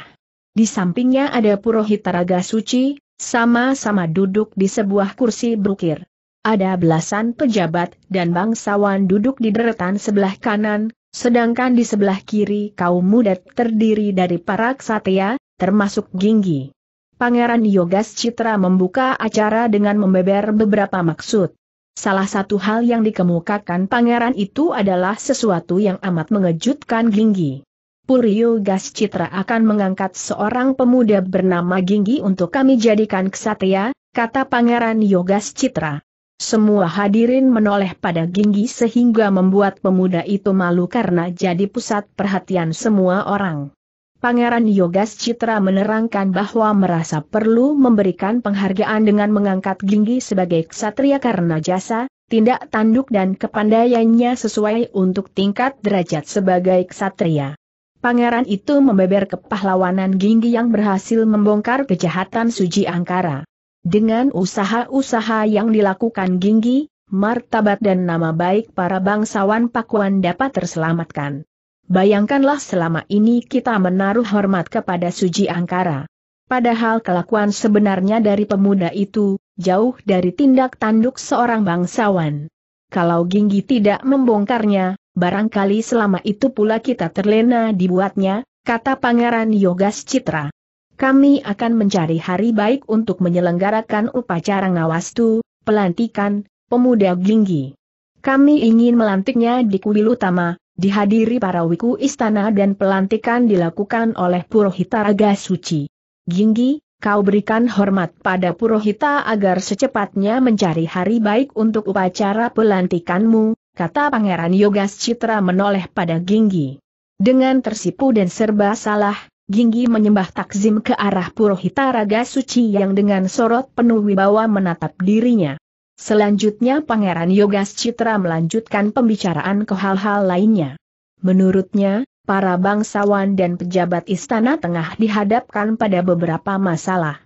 Di sampingnya ada Purohita Raga Suci, sama-sama duduk di sebuah kursi berukir. Ada belasan pejabat dan bangsawan duduk di deretan sebelah kanan, sedangkan di sebelah kiri kaum muda terdiri dari para ksatria, termasuk Ginggi. Pangeran Yogas Citra membuka acara dengan membeber beberapa maksud. Salah satu hal yang dikemukakan pangeran itu adalah sesuatu yang amat mengejutkan Ginggi. Puryo Gas Citra akan mengangkat seorang pemuda bernama Ginggi untuk kami jadikan kesatria, kata Pangeran Yogas Citra. Semua hadirin menoleh pada Ginggi sehingga membuat pemuda itu malu karena jadi pusat perhatian semua orang. Pangeran Yogas Citra menerangkan bahwa merasa perlu memberikan penghargaan dengan mengangkat Ginggi sebagai ksatria karena jasa, tindak tanduk dan kepandaiannya sesuai untuk tingkat derajat sebagai ksatria. Pangeran itu membeber kepahlawanan Ginggi yang berhasil membongkar kejahatan Suji Angkara. Dengan usaha-usaha yang dilakukan Ginggi, martabat dan nama baik para bangsawan Pakuan dapat terselamatkan. Bayangkanlah selama ini kita menaruh hormat kepada Suji Angkara. Padahal kelakuan sebenarnya dari pemuda itu, jauh dari tindak tanduk seorang bangsawan. Kalau Ginggi tidak membongkarnya, barangkali selama itu pula kita terlena dibuatnya, kata Pangeran Yogas Citra. Kami akan mencari hari baik untuk menyelenggarakan upacara ngawastu, pelantikan, pemuda Ginggi. Kami ingin melantiknya di kuil utama, dihadiri para wiku istana dan pelantikan dilakukan oleh Purohita Raga Suci. Ginggi, kau berikan hormat pada Purohita agar secepatnya mencari hari baik untuk upacara pelantikanmu, kata Pangeran Yogas Citra menoleh pada Ginggi. Dengan tersipu dan serba salah, Ginggi menyembah takzim ke arah Purohita Raga Suci yang dengan sorot penuh wibawa menatap dirinya. Selanjutnya Pangeran Yogas Citra melanjutkan pembicaraan ke hal-hal lainnya. Menurutnya, para bangsawan dan pejabat istana tengah dihadapkan pada beberapa masalah.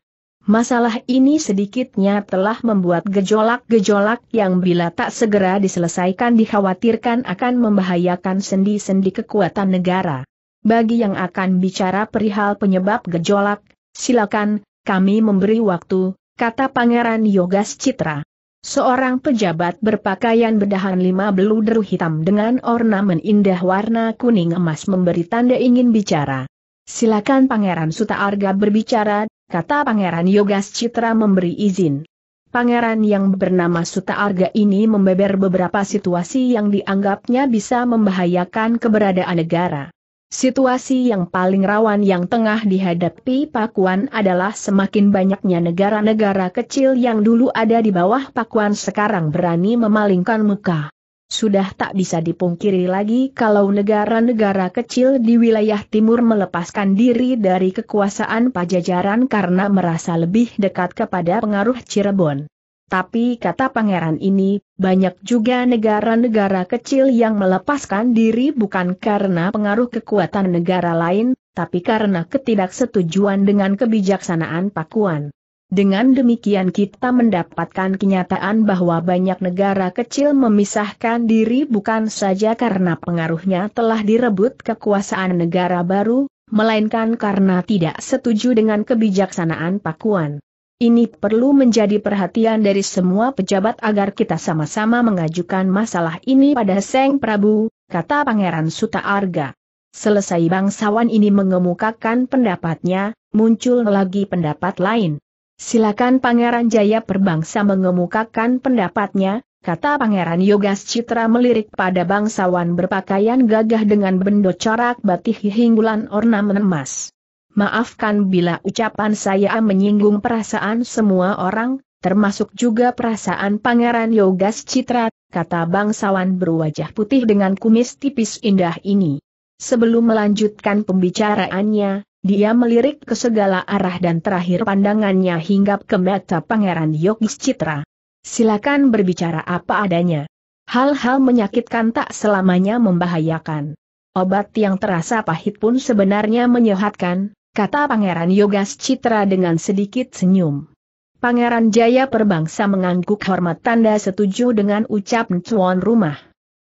Masalah ini sedikitnya telah membuat gejolak-gejolak yang bila tak segera diselesaikan dikhawatirkan akan membahayakan sendi-sendi kekuatan negara. Bagi yang akan bicara perihal penyebab gejolak, silakan, kami memberi waktu, kata Pangeran Yogas Citra. Seorang pejabat berpakaian bedahan lima beluder hitam dengan ornamen indah warna kuning emas memberi tanda ingin bicara. Silakan Pangeran Suta Arga berbicara, kata Pangeran Yogas Citra memberi izin. Pangeran yang bernama Suta Arga ini membeber beberapa situasi yang dianggapnya bisa membahayakan keberadaan negara. Situasi yang paling rawan yang tengah dihadapi Pakuan adalah semakin banyaknya negara-negara kecil yang dulu ada di bawah Pakuan sekarang berani memalingkan muka. Sudah tak bisa dipungkiri lagi kalau negara-negara kecil di wilayah timur melepaskan diri dari kekuasaan pajajaran karena merasa lebih dekat kepada pengaruh Cirebon. Tapi kata pangeran ini, banyak juga negara-negara kecil yang melepaskan diri bukan karena pengaruh kekuatan negara lain, tapi karena ketidaksetujuan dengan kebijaksanaan Pakuan. Dengan demikian kita mendapatkan kenyataan bahwa banyak negara kecil memisahkan diri bukan saja karena pengaruhnya telah direbut kekuasaan negara baru, melainkan karena tidak setuju dengan kebijaksanaan Pakuan. Ini perlu menjadi perhatian dari semua pejabat agar kita sama-sama mengajukan masalah ini pada Seng Prabu, kata Pangeran Suta Arga. Selesai bangsawan ini mengemukakan pendapatnya, muncul lagi pendapat lain. Silakan Pangeran Jaya Perbangsa mengemukakan pendapatnya, kata Pangeran Yogas Citra melirik pada bangsawan berpakaian gagah dengan bendo corak batih hinggulan ornamen emas. Maafkan bila ucapan saya menyinggung perasaan semua orang, termasuk juga perasaan Pangeran Yogas Citra, kata bangsawan berwajah putih dengan kumis tipis indah ini. Sebelum melanjutkan pembicaraannya, dia melirik ke segala arah dan terakhir pandangannya hingga ke mata Pangeran Yogas Citra. Silakan berbicara apa adanya. Hal-hal menyakitkan tak selamanya membahayakan. Obat yang terasa pahit pun sebenarnya menyehatkan, kata Pangeran Yogas Citra dengan sedikit senyum. Pangeran Jaya Perbangsa mengangguk hormat tanda setuju dengan ucap tuan rumah.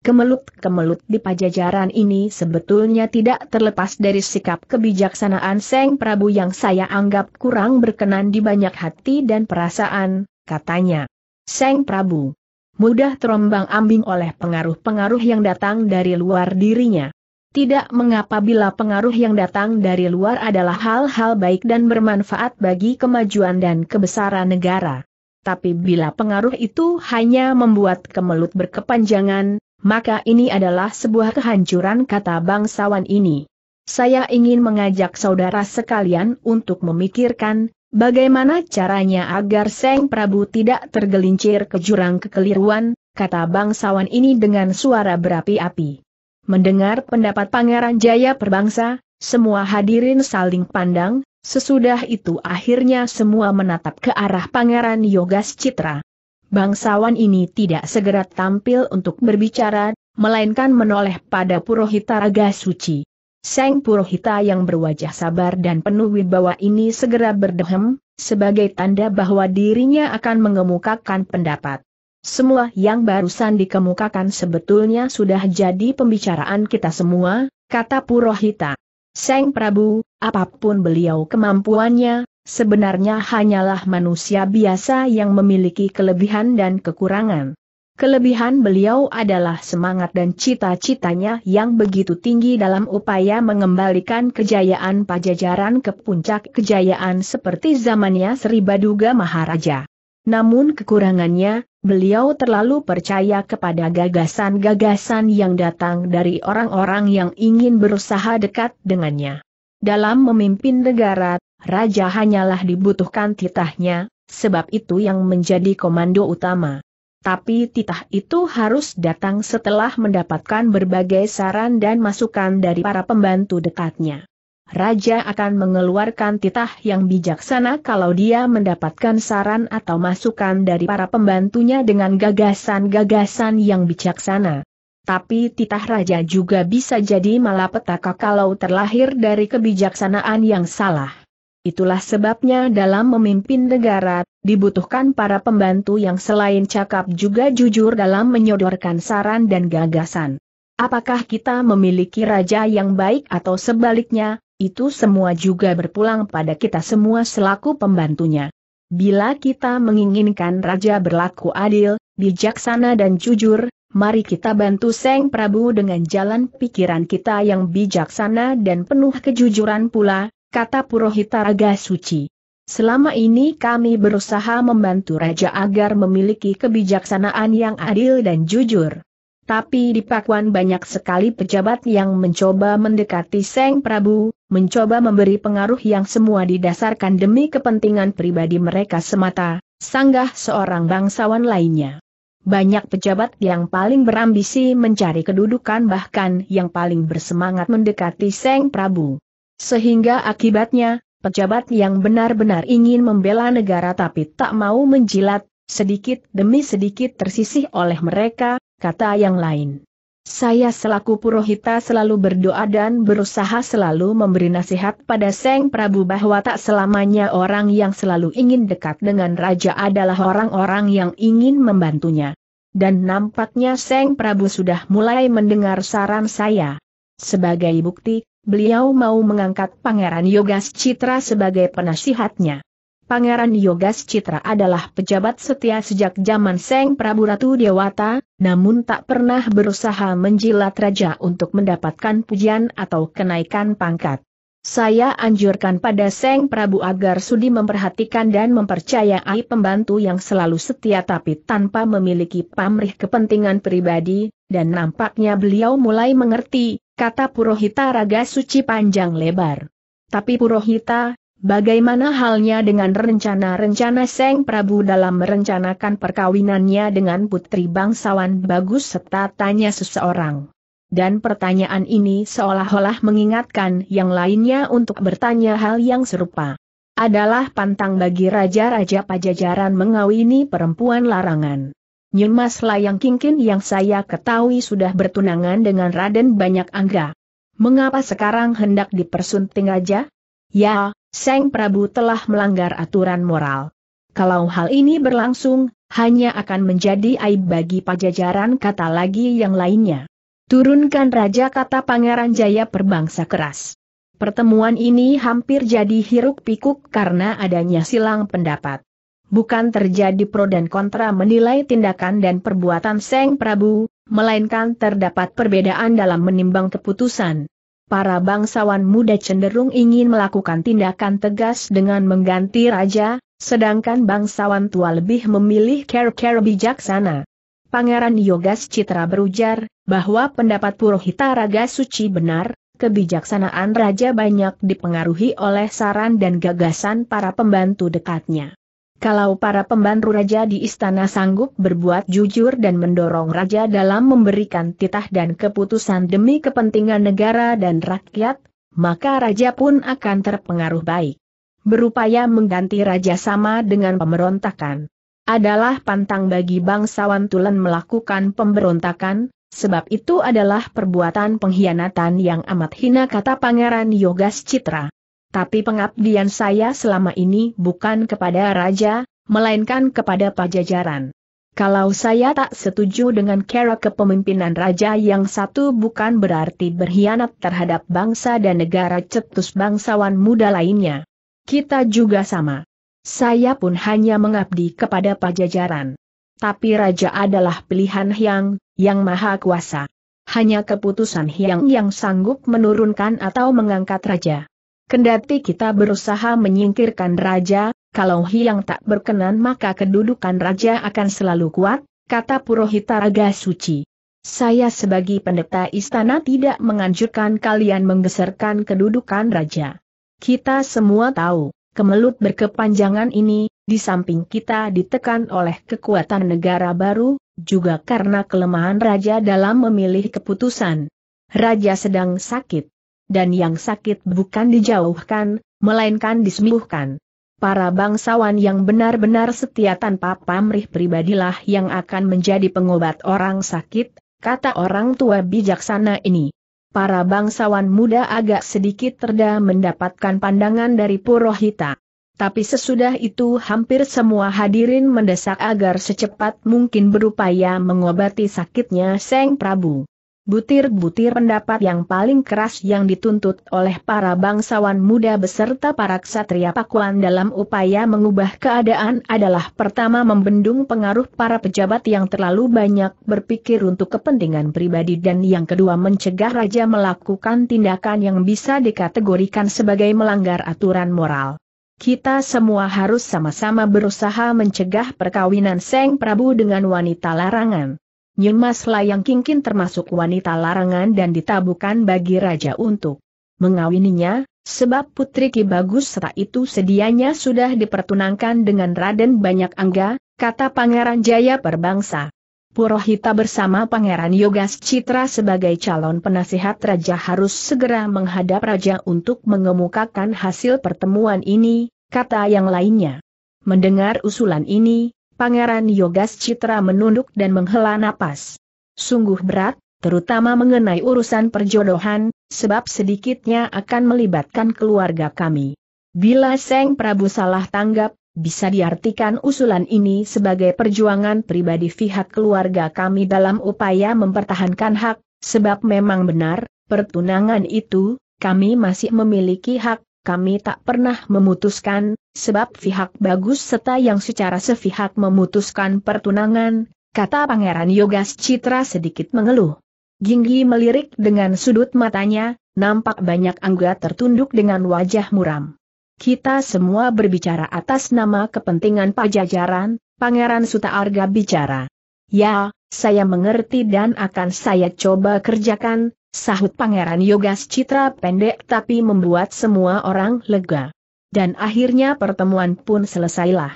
Kemelut-kemelut di pajajaran ini sebetulnya tidak terlepas dari sikap kebijaksanaan Seng Prabu yang saya anggap kurang berkenan di banyak hati dan perasaan, katanya. Seng Prabu mudah terombang-ambing oleh pengaruh-pengaruh yang datang dari luar dirinya. Tidak mengapa bila pengaruh yang datang dari luar adalah hal-hal baik dan bermanfaat bagi kemajuan dan kebesaran negara. Tapi bila pengaruh itu hanya membuat kemelut berkepanjangan, maka ini adalah sebuah kehancuran kata bangsawan ini. Saya ingin mengajak saudara sekalian untuk memikirkan, bagaimana caranya agar Seng Prabu tidak tergelincir ke jurang kekeliruan, kata bangsawan ini dengan suara berapi-api. Mendengar pendapat Pangeran Jaya Perbangsa, semua hadirin saling pandang, sesudah itu akhirnya semua menatap ke arah Pangeran Yogas Citra. Bangsawan ini tidak segera tampil untuk berbicara, melainkan menoleh pada Purohita Raga Suci. Seng Purohita yang berwajah sabar dan penuh wibawa ini segera berdehem, sebagai tanda bahwa dirinya akan mengemukakan pendapat. Semua yang barusan dikemukakan sebetulnya sudah jadi pembicaraan kita semua, kata Purohita. Seng Prabu, apapun beliau kemampuannya, sebenarnya hanyalah manusia biasa yang memiliki kelebihan dan kekurangan. Kelebihan beliau adalah semangat dan cita-citanya yang begitu tinggi dalam upaya mengembalikan kejayaan pajajaran ke puncak kejayaan seperti zamannya Sri Baduga Maharaja. Namun kekurangannya, beliau terlalu percaya kepada gagasan-gagasan yang datang dari orang-orang yang ingin berusaha dekat dengannya. Dalam memimpin negara, raja hanyalah dibutuhkan titahnya, sebab itu yang menjadi komando utama. Tapi titah itu harus datang setelah mendapatkan berbagai saran dan masukan dari para pembantu dekatnya. Raja akan mengeluarkan titah yang bijaksana kalau dia mendapatkan saran atau masukan dari para pembantunya dengan gagasan-gagasan yang bijaksana. Tapi titah raja juga bisa jadi malapetaka kalau terlahir dari kebijaksanaan yang salah. Itulah sebabnya dalam memimpin negara, dibutuhkan para pembantu yang selain cakap juga jujur dalam menyodorkan saran dan gagasan. Apakah kita memiliki raja yang baik atau sebaliknya, itu semua juga berpulang pada kita semua selaku pembantunya. Bila kita menginginkan Raja berlaku adil, bijaksana dan jujur, mari kita bantu Seng Prabu dengan jalan pikiran kita yang bijaksana dan penuh kejujuran pula, kata Purohita Raga Suci. Selama ini kami berusaha membantu Raja agar memiliki kebijaksanaan yang adil dan jujur. Tapi di Pakuan banyak sekali pejabat yang mencoba mendekati Seng Prabu, mencoba memberi pengaruh yang semua didasarkan demi kepentingan pribadi mereka semata, sanggah seorang bangsawan lainnya. Banyak pejabat yang paling berambisi mencari kedudukan bahkan yang paling bersemangat mendekati Seng Prabu. Sehingga akibatnya, pejabat yang benar-benar ingin membela negara tapi tak mau menjilat, sedikit demi sedikit tersisih oleh mereka, kata yang lain. Saya selaku Purohita selalu berdoa dan berusaha selalu memberi nasihat pada Seng Prabu bahwa tak selamanya orang yang selalu ingin dekat dengan Raja adalah orang-orang yang ingin membantunya. Dan nampaknya Seng Prabu sudah mulai mendengar saran saya. Sebagai bukti, beliau mau mengangkat Pangeran Yogas Citra sebagai penasihatnya. Pangeran Yogas Citra adalah pejabat setia sejak zaman Seng Prabu Ratu Dewata, namun tak pernah berusaha menjilat raja untuk mendapatkan pujian atau kenaikan pangkat. Saya anjurkan pada Seng Prabu agar sudi memperhatikan dan mempercayai pembantu yang selalu setia tapi tanpa memiliki pamrih kepentingan pribadi, dan nampaknya beliau mulai mengerti, kata Purohita Raga Suci panjang lebar. Tapi Purohita, Bagaimana halnya dengan rencana-rencana Seng Prabu dalam merencanakan perkawinannya dengan putri bangsawan bagus serta tanya seseorang. Dan pertanyaan ini seolah-olah mengingatkan yang lainnya untuk bertanya hal yang serupa. Adalah pantang bagi raja-raja pajajaran mengawini perempuan larangan. Nyemas Layang Kingkin yang saya ketahui sudah bertunangan dengan Raden Banyak Angga. Mengapa sekarang hendak dipersunting aja? Ya, Seng Prabu telah melanggar aturan moral. Kalau hal ini berlangsung, hanya akan menjadi aib bagi pajajaran kata lagi yang lainnya. Turunkan raja kata Pangeran Jaya perbangsa keras. Pertemuan ini hampir jadi hiruk pikuk karena adanya silang pendapat. Bukan terjadi pro dan kontra menilai tindakan dan perbuatan Seng Prabu, melainkan terdapat perbedaan dalam menimbang keputusan para bangsawan muda cenderung ingin melakukan tindakan tegas dengan mengganti raja, sedangkan bangsawan tua lebih memilih care-care bijaksana. Pangeran Yogas Citra berujar, bahwa pendapat Purohita Raga Suci benar, kebijaksanaan raja banyak dipengaruhi oleh saran dan gagasan para pembantu dekatnya. Kalau para pembantu raja di istana sanggup berbuat jujur dan mendorong raja dalam memberikan titah dan keputusan demi kepentingan negara dan rakyat, maka raja pun akan terpengaruh baik. Berupaya mengganti raja sama dengan pemberontakan. Adalah pantang bagi bangsawan Tulen melakukan pemberontakan, sebab itu adalah perbuatan pengkhianatan yang amat hina kata Pangeran Yogas Citra. Tapi pengabdian saya selama ini bukan kepada raja, melainkan kepada pajajaran. Kalau saya tak setuju dengan cara kepemimpinan raja yang satu bukan berarti berkhianat terhadap bangsa dan negara cetus bangsawan muda lainnya. Kita juga sama. Saya pun hanya mengabdi kepada pajajaran. Tapi raja adalah pilihan Hyang, yang maha kuasa. Hanya keputusan Hyang yang sanggup menurunkan atau mengangkat raja. Kendati kita berusaha menyingkirkan raja, kalau Hyang tak berkenan maka kedudukan raja akan selalu kuat, kata Purohita Raga Suci. Saya sebagai pendeta istana tidak menganjurkan kalian menggeserkan kedudukan raja. Kita semua tahu, kemelut berkepanjangan ini, di samping kita ditekan oleh kekuatan negara baru, juga karena kelemahan raja dalam memilih keputusan. Raja sedang sakit dan yang sakit bukan dijauhkan, melainkan disembuhkan. Para bangsawan yang benar-benar setia tanpa pamrih pribadilah yang akan menjadi pengobat orang sakit, kata orang tua bijaksana ini. Para bangsawan muda agak sedikit terda mendapatkan pandangan dari Purohita. Tapi sesudah itu hampir semua hadirin mendesak agar secepat mungkin berupaya mengobati sakitnya Seng Prabu. Butir-butir pendapat yang paling keras yang dituntut oleh para bangsawan muda beserta para ksatria pakuan dalam upaya mengubah keadaan adalah pertama membendung pengaruh para pejabat yang terlalu banyak berpikir untuk kepentingan pribadi dan yang kedua mencegah raja melakukan tindakan yang bisa dikategorikan sebagai melanggar aturan moral. Kita semua harus sama-sama berusaha mencegah perkawinan Seng Prabu dengan wanita larangan. Nyemas Layang Kingkin termasuk wanita larangan dan ditabukan bagi raja untuk mengawininya, sebab putri Ki Bagus serta itu sedianya sudah dipertunangkan dengan Raden Banyak Angga, kata Pangeran Jaya Perbangsa. Purohita bersama Pangeran Yogas Citra sebagai calon penasihat raja harus segera menghadap raja untuk mengemukakan hasil pertemuan ini, kata yang lainnya. Mendengar usulan ini, Pangeran Yogas Citra menunduk dan menghela napas. Sungguh berat, terutama mengenai urusan perjodohan, sebab sedikitnya akan melibatkan keluarga kami. Bila Seng Prabu salah tanggap, bisa diartikan usulan ini sebagai perjuangan pribadi pihak keluarga kami dalam upaya mempertahankan hak, sebab memang benar, pertunangan itu, kami masih memiliki hak, kami tak pernah memutuskan, sebab pihak bagus serta yang secara sepihak memutuskan pertunangan, kata Pangeran Yogas Citra sedikit mengeluh. Ginggi melirik dengan sudut matanya, nampak banyak angga tertunduk dengan wajah muram. Kita semua berbicara atas nama kepentingan pajajaran, Pangeran Suta Arga bicara. Ya, saya mengerti dan akan saya coba kerjakan, sahut Pangeran Yogas Citra pendek tapi membuat semua orang lega. Dan akhirnya pertemuan pun selesailah.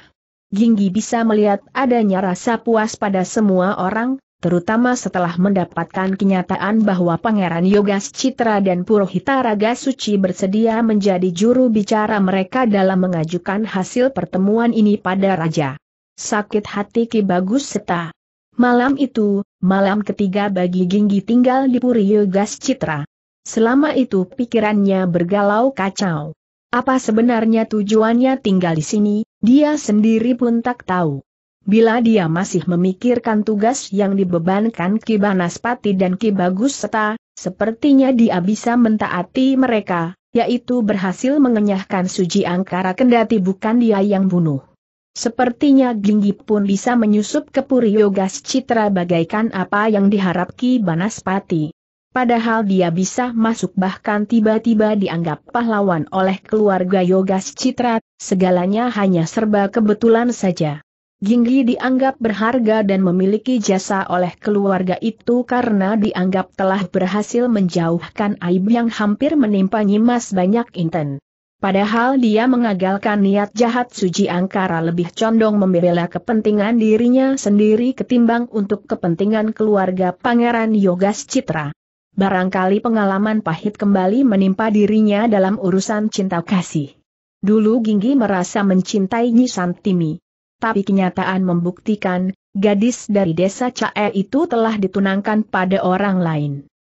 Ginggi bisa melihat adanya rasa puas pada semua orang, terutama setelah mendapatkan kenyataan bahwa Pangeran Yogas Citra dan Purohita Raga Suci bersedia menjadi juru bicara mereka dalam mengajukan hasil pertemuan ini pada Raja. Sakit hati Ki Bagus Seta. Malam itu, malam ketiga bagi Ginggi tinggal di Yogas Citra. Selama itu pikirannya bergalau kacau. Apa sebenarnya tujuannya tinggal di sini, dia sendiri pun tak tahu. Bila dia masih memikirkan tugas yang dibebankan Ki Banaspati dan Ki Bagus Seta, sepertinya dia bisa mentaati mereka, yaitu berhasil mengenyahkan Suji Angkara kendati bukan dia yang bunuh. Sepertinya Ginggi pun bisa menyusup ke puri Yogas Citra bagaikan apa yang diharapki Banaspati. Padahal dia bisa masuk bahkan tiba-tiba dianggap pahlawan oleh keluarga Yogas Citra, segalanya hanya serba kebetulan saja. Ginggi dianggap berharga dan memiliki jasa oleh keluarga itu karena dianggap telah berhasil menjauhkan aib yang hampir menimpa Nyimas Banyak Inten. Padahal dia mengagalkan niat jahat Suji Angkara lebih condong membela kepentingan dirinya sendiri ketimbang untuk kepentingan keluarga Pangeran Yogas Citra. Barangkali pengalaman pahit kembali menimpa dirinya dalam urusan cinta kasih. Dulu Ginggi merasa mencintai Nyi Santimi. Tapi kenyataan membuktikan, gadis dari desa Cae itu telah ditunangkan pada orang lain.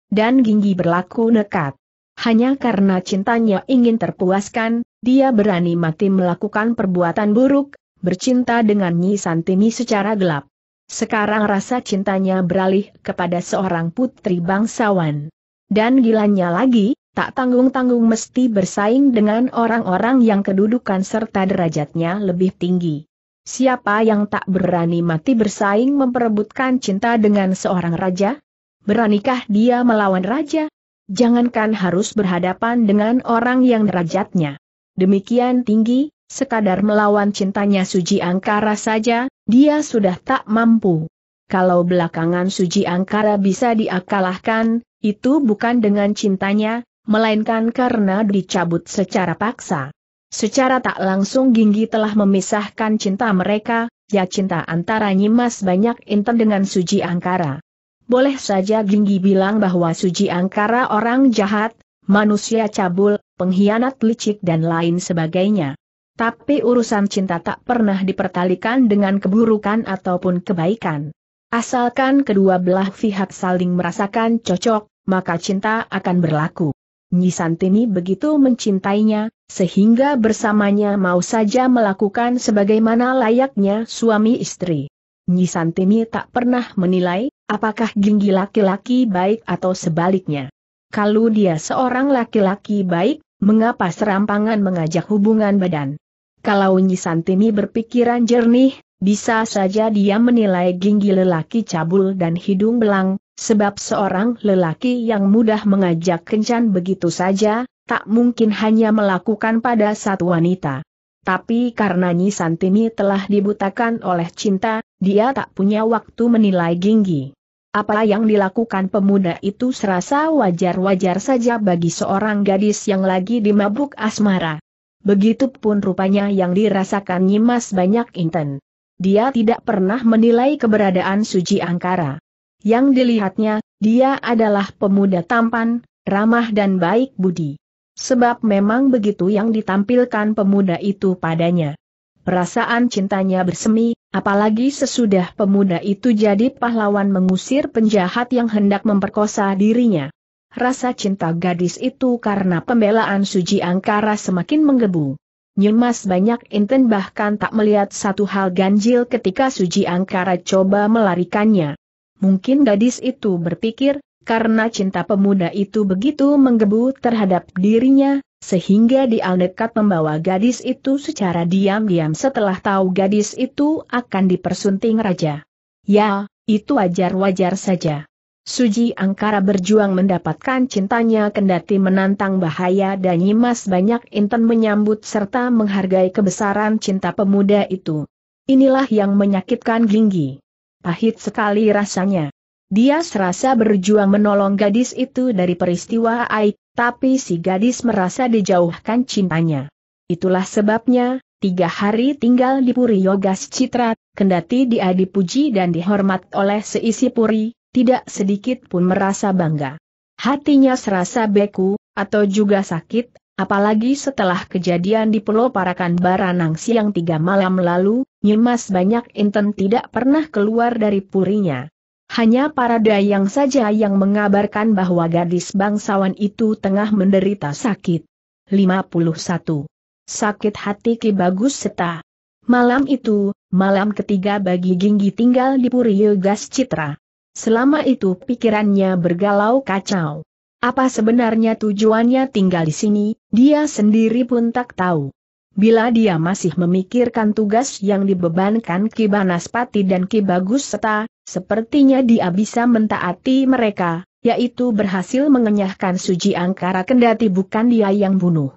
Dan Ginggi berlaku nekat. Hanya karena cintanya ingin terpuaskan, dia berani mati melakukan perbuatan buruk, bercinta dengan Nyi Santini secara gelap. Sekarang rasa cintanya beralih kepada seorang putri bangsawan. Dan gilanya lagi, tak tanggung-tanggung mesti bersaing dengan orang-orang yang kedudukan serta derajatnya lebih tinggi. Siapa yang tak berani mati bersaing memperebutkan cinta dengan seorang raja? Beranikah dia melawan raja? jangankan harus berhadapan dengan orang yang derajatnya. Demikian tinggi, sekadar melawan cintanya Suji Angkara saja, dia sudah tak mampu. Kalau belakangan Suji Angkara bisa diakalahkan, itu bukan dengan cintanya, melainkan karena dicabut secara paksa. Secara tak langsung Ginggi telah memisahkan cinta mereka, ya cinta antara Nyimas Banyak Inten dengan Suji Angkara boleh saja Ginggi bilang bahwa Suji Angkara orang jahat, manusia cabul, pengkhianat licik dan lain sebagainya. Tapi urusan cinta tak pernah dipertalikan dengan keburukan ataupun kebaikan. Asalkan kedua belah pihak saling merasakan cocok, maka cinta akan berlaku. Nyi Santini begitu mencintainya, sehingga bersamanya mau saja melakukan sebagaimana layaknya suami istri. Nyisantimi tak pernah menilai, apakah ginggi laki-laki baik atau sebaliknya. Kalau dia seorang laki-laki baik, mengapa serampangan mengajak hubungan badan? Kalau Nyisantimi berpikiran jernih, bisa saja dia menilai ginggi lelaki cabul dan hidung belang, sebab seorang lelaki yang mudah mengajak kencan begitu saja, tak mungkin hanya melakukan pada satu wanita tapi karena Nyi Santini telah dibutakan oleh cinta, dia tak punya waktu menilai Ginggi. Apa yang dilakukan pemuda itu serasa wajar-wajar saja bagi seorang gadis yang lagi dimabuk asmara. Begitupun rupanya yang dirasakan Nyimas banyak inten. Dia tidak pernah menilai keberadaan Suji Angkara. Yang dilihatnya, dia adalah pemuda tampan, ramah dan baik budi. Sebab memang begitu yang ditampilkan pemuda itu padanya. Perasaan cintanya bersemi, apalagi sesudah pemuda itu jadi pahlawan mengusir penjahat yang hendak memperkosa dirinya. Rasa cinta gadis itu karena pembelaan Suji Angkara semakin menggebu. Nyemas banyak inten bahkan tak melihat satu hal ganjil ketika Suji Angkara coba melarikannya. Mungkin gadis itu berpikir, karena cinta pemuda itu begitu menggebu terhadap dirinya, sehingga dia nekat membawa gadis itu secara diam-diam setelah tahu gadis itu akan dipersunting raja. Ya, itu wajar-wajar saja. Suji Angkara berjuang mendapatkan cintanya kendati menantang bahaya dan Nyimas banyak intan menyambut serta menghargai kebesaran cinta pemuda itu. Inilah yang menyakitkan Ginggi. Pahit sekali rasanya. Dia serasa berjuang menolong gadis itu dari peristiwa Aik, tapi si gadis merasa dijauhkan cintanya. Itulah sebabnya, tiga hari tinggal di Puri Yogas Citra, kendati dia dipuji dan dihormat oleh seisi Puri, tidak sedikit pun merasa bangga. Hatinya serasa beku, atau juga sakit, apalagi setelah kejadian di Pulau Parakan Baranang siang tiga malam lalu, Nyimas banyak inten tidak pernah keluar dari purinya. Hanya para dayang saja yang mengabarkan bahwa gadis bangsawan itu tengah menderita sakit. 51. Sakit hati Ki Bagus Seta. Malam itu, malam ketiga bagi Ginggi tinggal di Puri Gas Citra. Selama itu pikirannya bergalau kacau. Apa sebenarnya tujuannya tinggal di sini, dia sendiri pun tak tahu. Bila dia masih memikirkan tugas yang dibebankan Ki Banaspati dan Ki Bagus Seta, sepertinya dia bisa mentaati mereka, yaitu berhasil mengenyahkan Suji Angkara kendati bukan dia yang bunuh.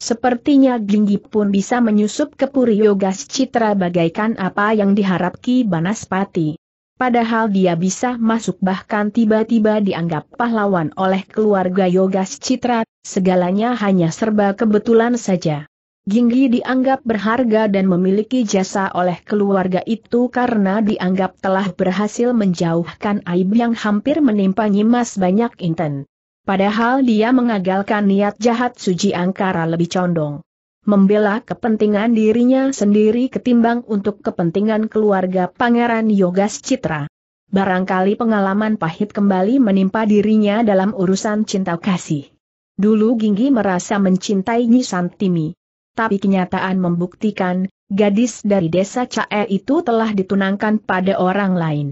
Sepertinya Ginggi pun bisa menyusup ke Puri Yogas Citra bagaikan apa yang diharap Ki Banaspati. Padahal dia bisa masuk bahkan tiba-tiba dianggap pahlawan oleh keluarga Yogas Citra, segalanya hanya serba kebetulan saja. Ginggi dianggap berharga dan memiliki jasa oleh keluarga itu karena dianggap telah berhasil menjauhkan aib yang hampir menimpa Nyimas Banyak Inten. Padahal dia mengagalkan niat jahat Suji Angkara lebih condong. Membela kepentingan dirinya sendiri ketimbang untuk kepentingan keluarga Pangeran Yogas Citra. Barangkali pengalaman pahit kembali menimpa dirinya dalam urusan cinta kasih. Dulu Ginggi merasa mencintai Nyi Santimi tapi kenyataan membuktikan, gadis dari desa Cae itu telah ditunangkan pada orang lain.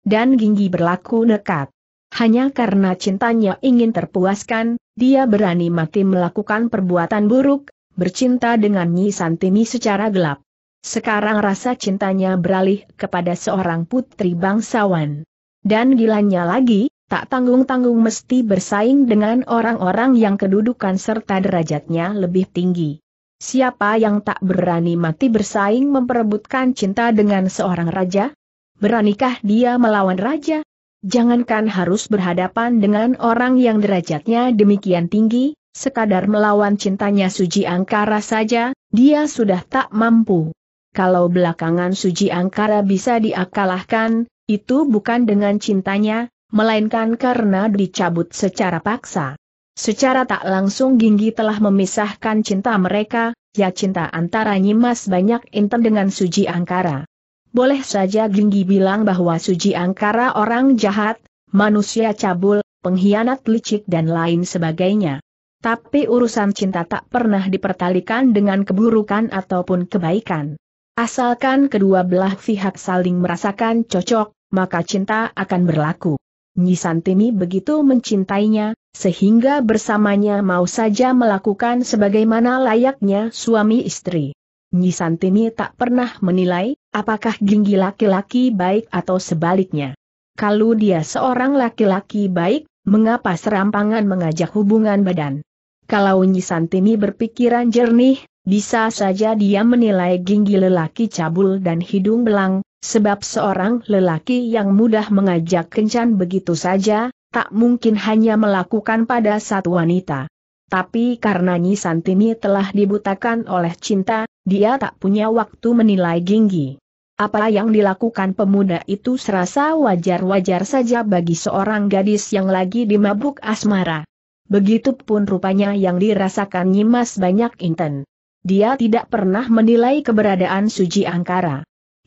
Dan Ginggi berlaku nekat. Hanya karena cintanya ingin terpuaskan, dia berani mati melakukan perbuatan buruk, bercinta dengan Nyi Santini secara gelap. Sekarang rasa cintanya beralih kepada seorang putri bangsawan. Dan gilanya lagi, tak tanggung-tanggung mesti bersaing dengan orang-orang yang kedudukan serta derajatnya lebih tinggi. Siapa yang tak berani mati bersaing memperebutkan cinta dengan seorang raja? Beranikah dia melawan raja? Jangankan harus berhadapan dengan orang yang derajatnya demikian tinggi, sekadar melawan cintanya Suji Angkara saja, dia sudah tak mampu. Kalau belakangan Suji Angkara bisa diakalahkan, itu bukan dengan cintanya, melainkan karena dicabut secara paksa. Secara tak langsung Ginggi telah memisahkan cinta mereka, ya cinta antara Nyimas Banyak Inten dengan Suji Angkara. Boleh saja Ginggi bilang bahwa Suji Angkara orang jahat, manusia cabul, pengkhianat licik dan lain sebagainya. Tapi urusan cinta tak pernah dipertalikan dengan keburukan ataupun kebaikan. Asalkan kedua belah pihak saling merasakan cocok, maka cinta akan berlaku. Nyisantimi begitu mencintainya, sehingga bersamanya mau saja melakukan sebagaimana layaknya suami istri. Nyisantimi tak pernah menilai, apakah ginggi laki-laki baik atau sebaliknya. Kalau dia seorang laki-laki baik, mengapa serampangan mengajak hubungan badan? Kalau Nyisantimi berpikiran jernih, bisa saja dia menilai ginggi lelaki cabul dan hidung belang, Sebab seorang lelaki yang mudah mengajak kencan begitu saja, tak mungkin hanya melakukan pada satu wanita. Tapi karena Nyi Santini telah dibutakan oleh cinta, dia tak punya waktu menilai ginggi. Apa yang dilakukan pemuda itu serasa wajar-wajar saja bagi seorang gadis yang lagi dimabuk asmara. Begitupun rupanya yang dirasakan Nyimas banyak inten. Dia tidak pernah menilai keberadaan Suji Angkara.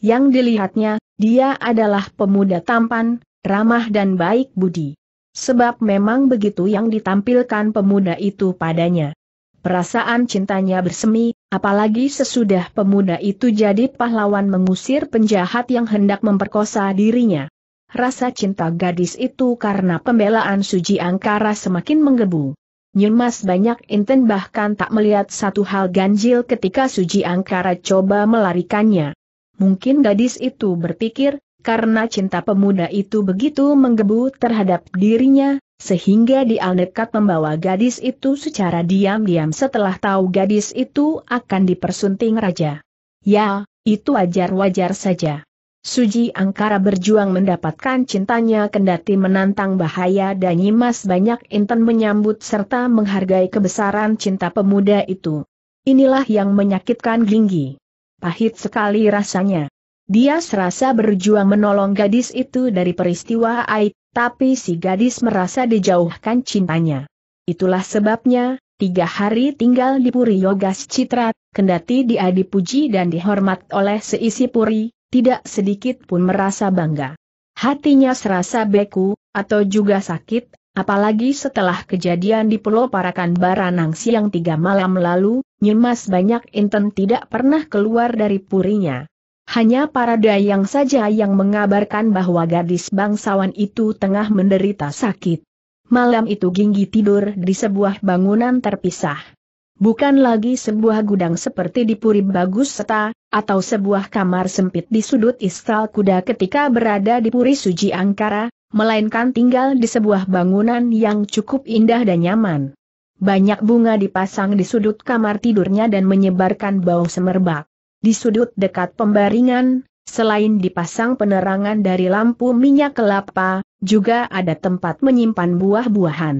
Yang dilihatnya, dia adalah pemuda tampan, ramah dan baik budi. Sebab memang begitu yang ditampilkan pemuda itu padanya. Perasaan cintanya bersemi, apalagi sesudah pemuda itu jadi pahlawan mengusir penjahat yang hendak memperkosa dirinya. Rasa cinta gadis itu karena pembelaan Suji Angkara semakin menggebu. Nyimas banyak inten bahkan tak melihat satu hal ganjil ketika Suji Angkara coba melarikannya. Mungkin gadis itu berpikir, karena cinta pemuda itu begitu menggebu terhadap dirinya, sehingga dia nekat membawa gadis itu secara diam-diam setelah tahu gadis itu akan dipersunting raja. Ya, itu wajar-wajar saja. Suji Angkara berjuang mendapatkan cintanya kendati menantang bahaya dan Nyimas banyak intan menyambut serta menghargai kebesaran cinta pemuda itu. Inilah yang menyakitkan Linggi pahit sekali rasanya. Dia serasa berjuang menolong gadis itu dari peristiwa aib, tapi si gadis merasa dijauhkan cintanya. Itulah sebabnya, tiga hari tinggal di Puri Yogas Citrat, kendati dia dipuji dan dihormat oleh seisi Puri, tidak sedikit pun merasa bangga. Hatinya serasa beku, atau juga sakit, apalagi setelah kejadian di Pulau Parakan Baranang siang tiga malam lalu, Nyemas banyak inten tidak pernah keluar dari purinya. Hanya para dayang saja yang mengabarkan bahwa gadis bangsawan itu tengah menderita sakit. Malam itu Ginggi tidur di sebuah bangunan terpisah. Bukan lagi sebuah gudang seperti di Puri Bagus Seta, atau sebuah kamar sempit di sudut istal kuda ketika berada di Puri Suji Angkara, melainkan tinggal di sebuah bangunan yang cukup indah dan nyaman. Banyak bunga dipasang di sudut kamar tidurnya dan menyebarkan bau semerbak. Di sudut dekat pembaringan, selain dipasang penerangan dari lampu minyak kelapa, juga ada tempat menyimpan buah-buahan.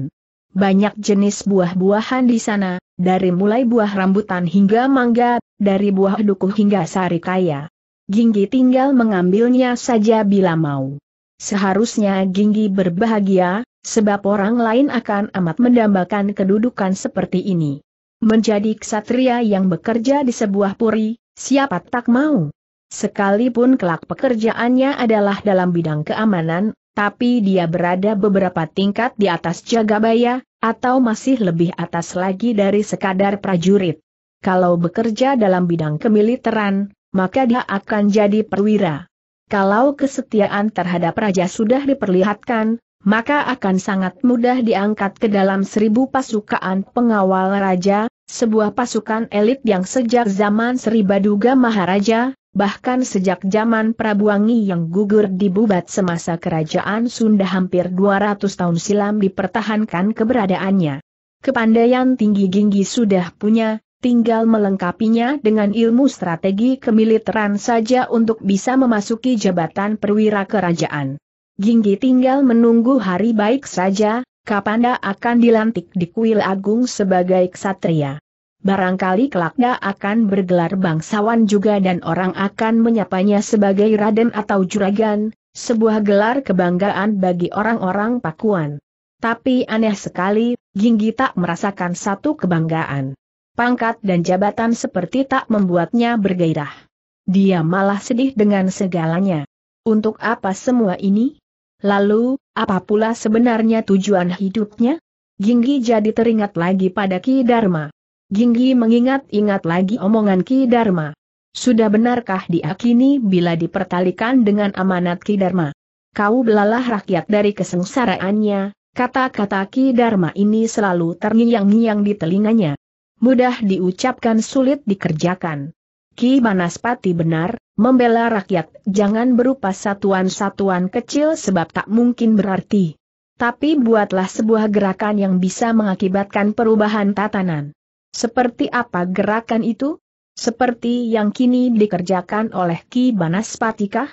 Banyak jenis buah-buahan di sana, dari mulai buah rambutan hingga mangga, dari buah duku hingga sari kaya. Ginggi tinggal mengambilnya saja bila mau. Seharusnya Ginggi berbahagia, Sebab orang lain akan amat mendambakan kedudukan seperti ini. Menjadi ksatria yang bekerja di sebuah puri, siapa tak mau? Sekalipun kelak pekerjaannya adalah dalam bidang keamanan, tapi dia berada beberapa tingkat di atas jagabaya, atau masih lebih atas lagi dari sekadar prajurit. Kalau bekerja dalam bidang kemiliteran, maka dia akan jadi perwira. Kalau kesetiaan terhadap raja sudah diperlihatkan, maka akan sangat mudah diangkat ke dalam seribu pasukan pengawal raja, sebuah pasukan elit yang sejak zaman Sri Baduga Maharaja, bahkan sejak zaman Prabuangi yang gugur di bubat semasa kerajaan Sunda hampir 200 tahun silam dipertahankan keberadaannya. Kepandaian tinggi Ginggi sudah punya, tinggal melengkapinya dengan ilmu strategi kemiliteran saja untuk bisa memasuki jabatan perwira kerajaan. Ginggi tinggal menunggu hari baik saja, Kapanda akan dilantik di kuil agung sebagai ksatria. Barangkali kelaknya akan bergelar bangsawan juga dan orang akan menyapanya sebagai raden atau juragan, sebuah gelar kebanggaan bagi orang-orang Pakuan. Tapi aneh sekali, Ginggi tak merasakan satu kebanggaan. Pangkat dan jabatan seperti tak membuatnya bergairah. Dia malah sedih dengan segalanya. Untuk apa semua ini? Lalu, apa pula sebenarnya tujuan hidupnya? Ginggi jadi teringat lagi pada Ki Dharma. Ginggi mengingat-ingat lagi omongan Ki Dharma. Sudah benarkah diakini bila dipertalikan dengan amanat Ki Dharma? Kau belalah rakyat dari kesengsaraannya, kata-kata Ki Dharma ini selalu terngiang-ngiang di telinganya. Mudah diucapkan sulit dikerjakan. Ki Banaspati benar, membela rakyat, jangan berupa satuan-satuan kecil sebab tak mungkin berarti. Tapi buatlah sebuah gerakan yang bisa mengakibatkan perubahan tatanan. Seperti apa gerakan itu? Seperti yang kini dikerjakan oleh Ki Banaspati kah?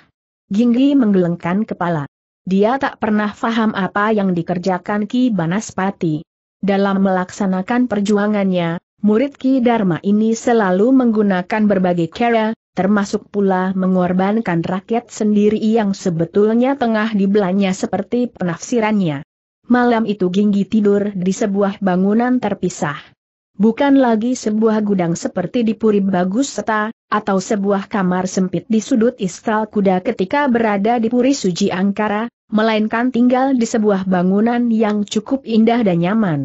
Ginggi menggelengkan kepala. Dia tak pernah faham apa yang dikerjakan Ki Banaspati. Dalam melaksanakan perjuangannya, Murid Ki Dharma ini selalu menggunakan berbagai cara, termasuk pula mengorbankan rakyat sendiri yang sebetulnya tengah dibelanya seperti penafsirannya. Malam itu Ginggi tidur di sebuah bangunan terpisah. Bukan lagi sebuah gudang seperti di Puri Bagus Seta, atau sebuah kamar sempit di sudut istal kuda ketika berada di Puri Suji Angkara, melainkan tinggal di sebuah bangunan yang cukup indah dan nyaman.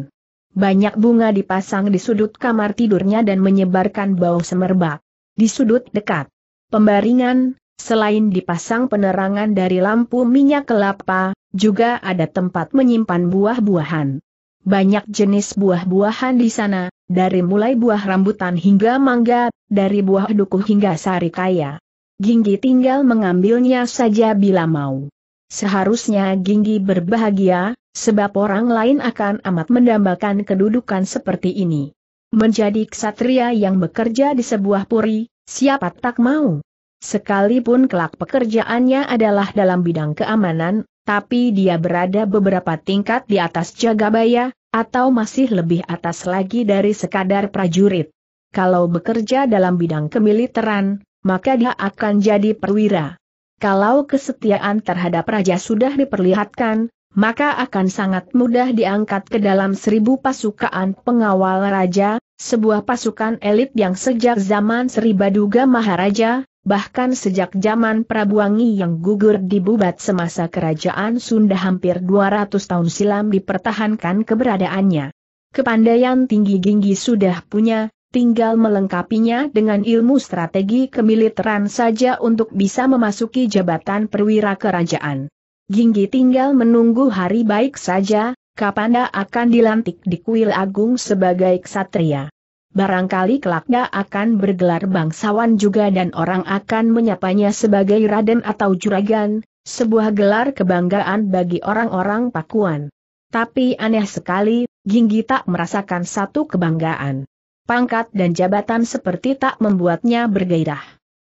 Banyak bunga dipasang di sudut kamar tidurnya dan menyebarkan bau semerbak. Di sudut dekat pembaringan, selain dipasang penerangan dari lampu minyak kelapa, juga ada tempat menyimpan buah-buahan. Banyak jenis buah-buahan di sana, dari mulai buah rambutan hingga mangga, dari buah dukuh hingga sari kaya. Ginggi tinggal mengambilnya saja bila mau. Seharusnya Ginggi berbahagia, Sebab orang lain akan amat mendambakan kedudukan seperti ini. Menjadi ksatria yang bekerja di sebuah puri, siapa tak mau. Sekalipun kelak pekerjaannya adalah dalam bidang keamanan, tapi dia berada beberapa tingkat di atas Jagabaya, atau masih lebih atas lagi dari sekadar prajurit. Kalau bekerja dalam bidang kemiliteran, maka dia akan jadi perwira. Kalau kesetiaan terhadap raja sudah diperlihatkan, maka akan sangat mudah diangkat ke dalam seribu pasukan pengawal raja, sebuah pasukan elit yang sejak zaman Sri Baduga Maharaja, bahkan sejak zaman Prabuangi yang gugur di Bubat semasa kerajaan Sunda hampir 200 tahun silam dipertahankan keberadaannya. Kepandaian tinggi Ginggi sudah punya, tinggal melengkapinya dengan ilmu strategi kemiliteran saja untuk bisa memasuki jabatan perwira kerajaan. Ginggi tinggal menunggu hari baik saja, Kapanda akan dilantik di kuil agung sebagai ksatria. Barangkali kelaknya akan bergelar bangsawan juga dan orang akan menyapanya sebagai raden atau juragan, sebuah gelar kebanggaan bagi orang-orang Pakuan. Tapi aneh sekali, Ginggi tak merasakan satu kebanggaan. Pangkat dan jabatan seperti tak membuatnya bergairah.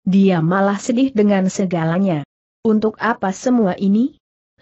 Dia malah sedih dengan segalanya. Untuk apa semua ini?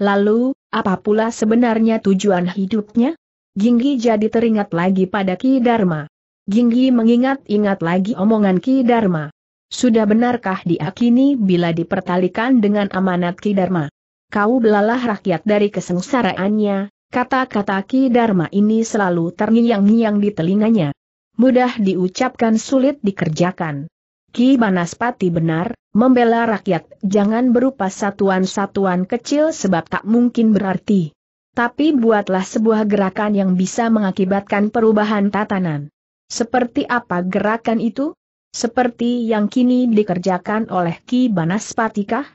Lalu, apa pula sebenarnya tujuan hidupnya? Ginggi jadi teringat lagi pada Ki Dharma. Ginggi mengingat-ingat lagi omongan Ki Dharma. Sudah benarkah diakini bila dipertalikan dengan amanat Ki Dharma? Kau belalah rakyat dari kesengsaraannya, kata-kata Ki Dharma ini selalu terngiang-ngiang di telinganya. Mudah diucapkan sulit dikerjakan. Ki Banaspati benar, membela rakyat jangan berupa satuan-satuan kecil sebab tak mungkin berarti. Tapi buatlah sebuah gerakan yang bisa mengakibatkan perubahan tatanan. Seperti apa gerakan itu? Seperti yang kini dikerjakan oleh Ki kah?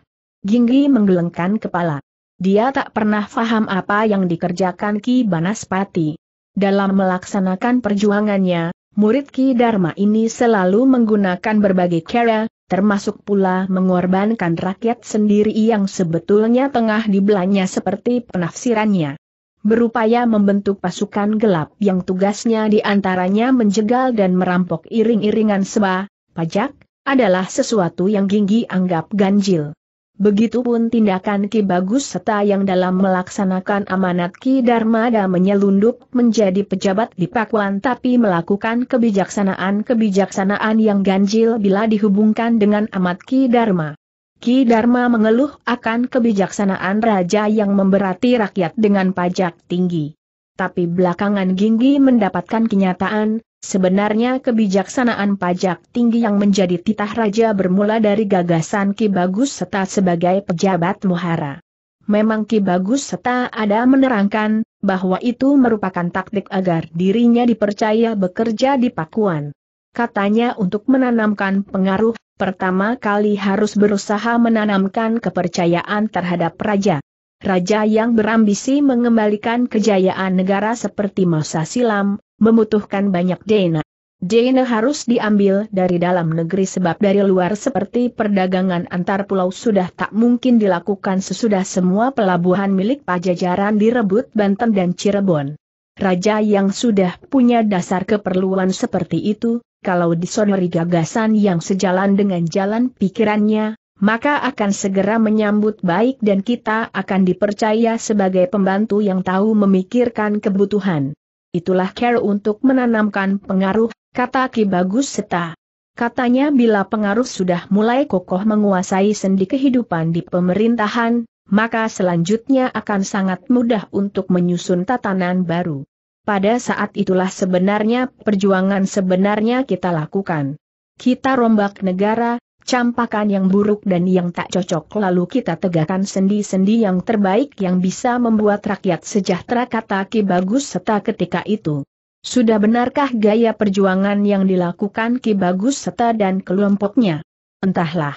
Jinggi menggelengkan kepala. Dia tak pernah faham apa yang dikerjakan Ki Banaspati. Dalam melaksanakan perjuangannya, Murid Ki Dharma ini selalu menggunakan berbagai cara, termasuk pula mengorbankan rakyat sendiri yang sebetulnya tengah dibelanya seperti penafsirannya. Berupaya membentuk pasukan gelap yang tugasnya diantaranya menjegal dan merampok iring-iringan seba, pajak, adalah sesuatu yang Ginggi anggap ganjil. Begitupun tindakan Ki Bagus serta yang dalam melaksanakan amanat Ki Darmada menyelundup menjadi pejabat di Pakuan tapi melakukan kebijaksanaan-kebijaksanaan yang ganjil bila dihubungkan dengan amat Ki Dharma. Ki Dharma mengeluh akan kebijaksanaan raja yang memberati rakyat dengan pajak tinggi. Tapi belakangan Ginggi mendapatkan kenyataan, Sebenarnya kebijaksanaan pajak tinggi yang menjadi titah raja bermula dari gagasan Ki Bagus Seta sebagai pejabat muhara. Memang Ki Bagus Seta ada menerangkan, bahwa itu merupakan taktik agar dirinya dipercaya bekerja di Pakuan. Katanya untuk menanamkan pengaruh, pertama kali harus berusaha menanamkan kepercayaan terhadap raja raja yang berambisi mengembalikan kejayaan negara seperti masa silam, membutuhkan banyak dana. Dana harus diambil dari dalam negeri sebab dari luar seperti perdagangan antar pulau sudah tak mungkin dilakukan sesudah semua pelabuhan milik pajajaran direbut Banten dan Cirebon. Raja yang sudah punya dasar keperluan seperti itu, kalau disonori gagasan yang sejalan dengan jalan pikirannya, maka akan segera menyambut baik dan kita akan dipercaya sebagai pembantu yang tahu memikirkan kebutuhan. Itulah care untuk menanamkan pengaruh, kata Ki Bagus Seta. Katanya bila pengaruh sudah mulai kokoh menguasai sendi kehidupan di pemerintahan, maka selanjutnya akan sangat mudah untuk menyusun tatanan baru. Pada saat itulah sebenarnya perjuangan sebenarnya kita lakukan. Kita rombak negara, campakan yang buruk dan yang tak cocok lalu kita tegakkan sendi-sendi yang terbaik yang bisa membuat rakyat sejahtera kata Ki Bagus Seta ketika itu. Sudah benarkah gaya perjuangan yang dilakukan Ki Bagus Seta dan kelompoknya? Entahlah.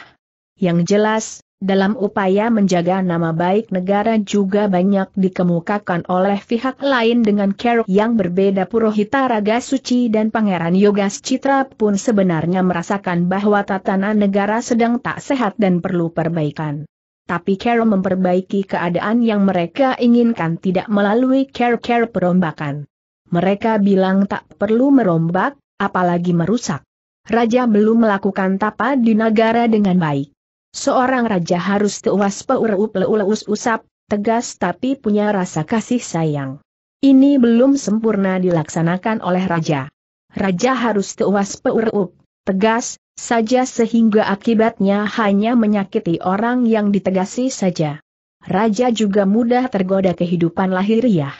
Yang jelas, dalam upaya menjaga nama baik negara juga banyak dikemukakan oleh pihak lain dengan keruk yang berbeda Purohita Raga Suci dan Pangeran Yogas Citra pun sebenarnya merasakan bahwa tatanan negara sedang tak sehat dan perlu perbaikan. Tapi Carol memperbaiki keadaan yang mereka inginkan tidak melalui care-care perombakan. Mereka bilang tak perlu merombak, apalagi merusak. Raja belum melakukan tapa di negara dengan baik. Seorang raja harus tewas peureup-leuleus usap, tegas tapi punya rasa kasih sayang. Ini belum sempurna dilaksanakan oleh raja. Raja harus tewas peureup, tegas, saja sehingga akibatnya hanya menyakiti orang yang ditegasi saja. Raja juga mudah tergoda kehidupan lahiriah.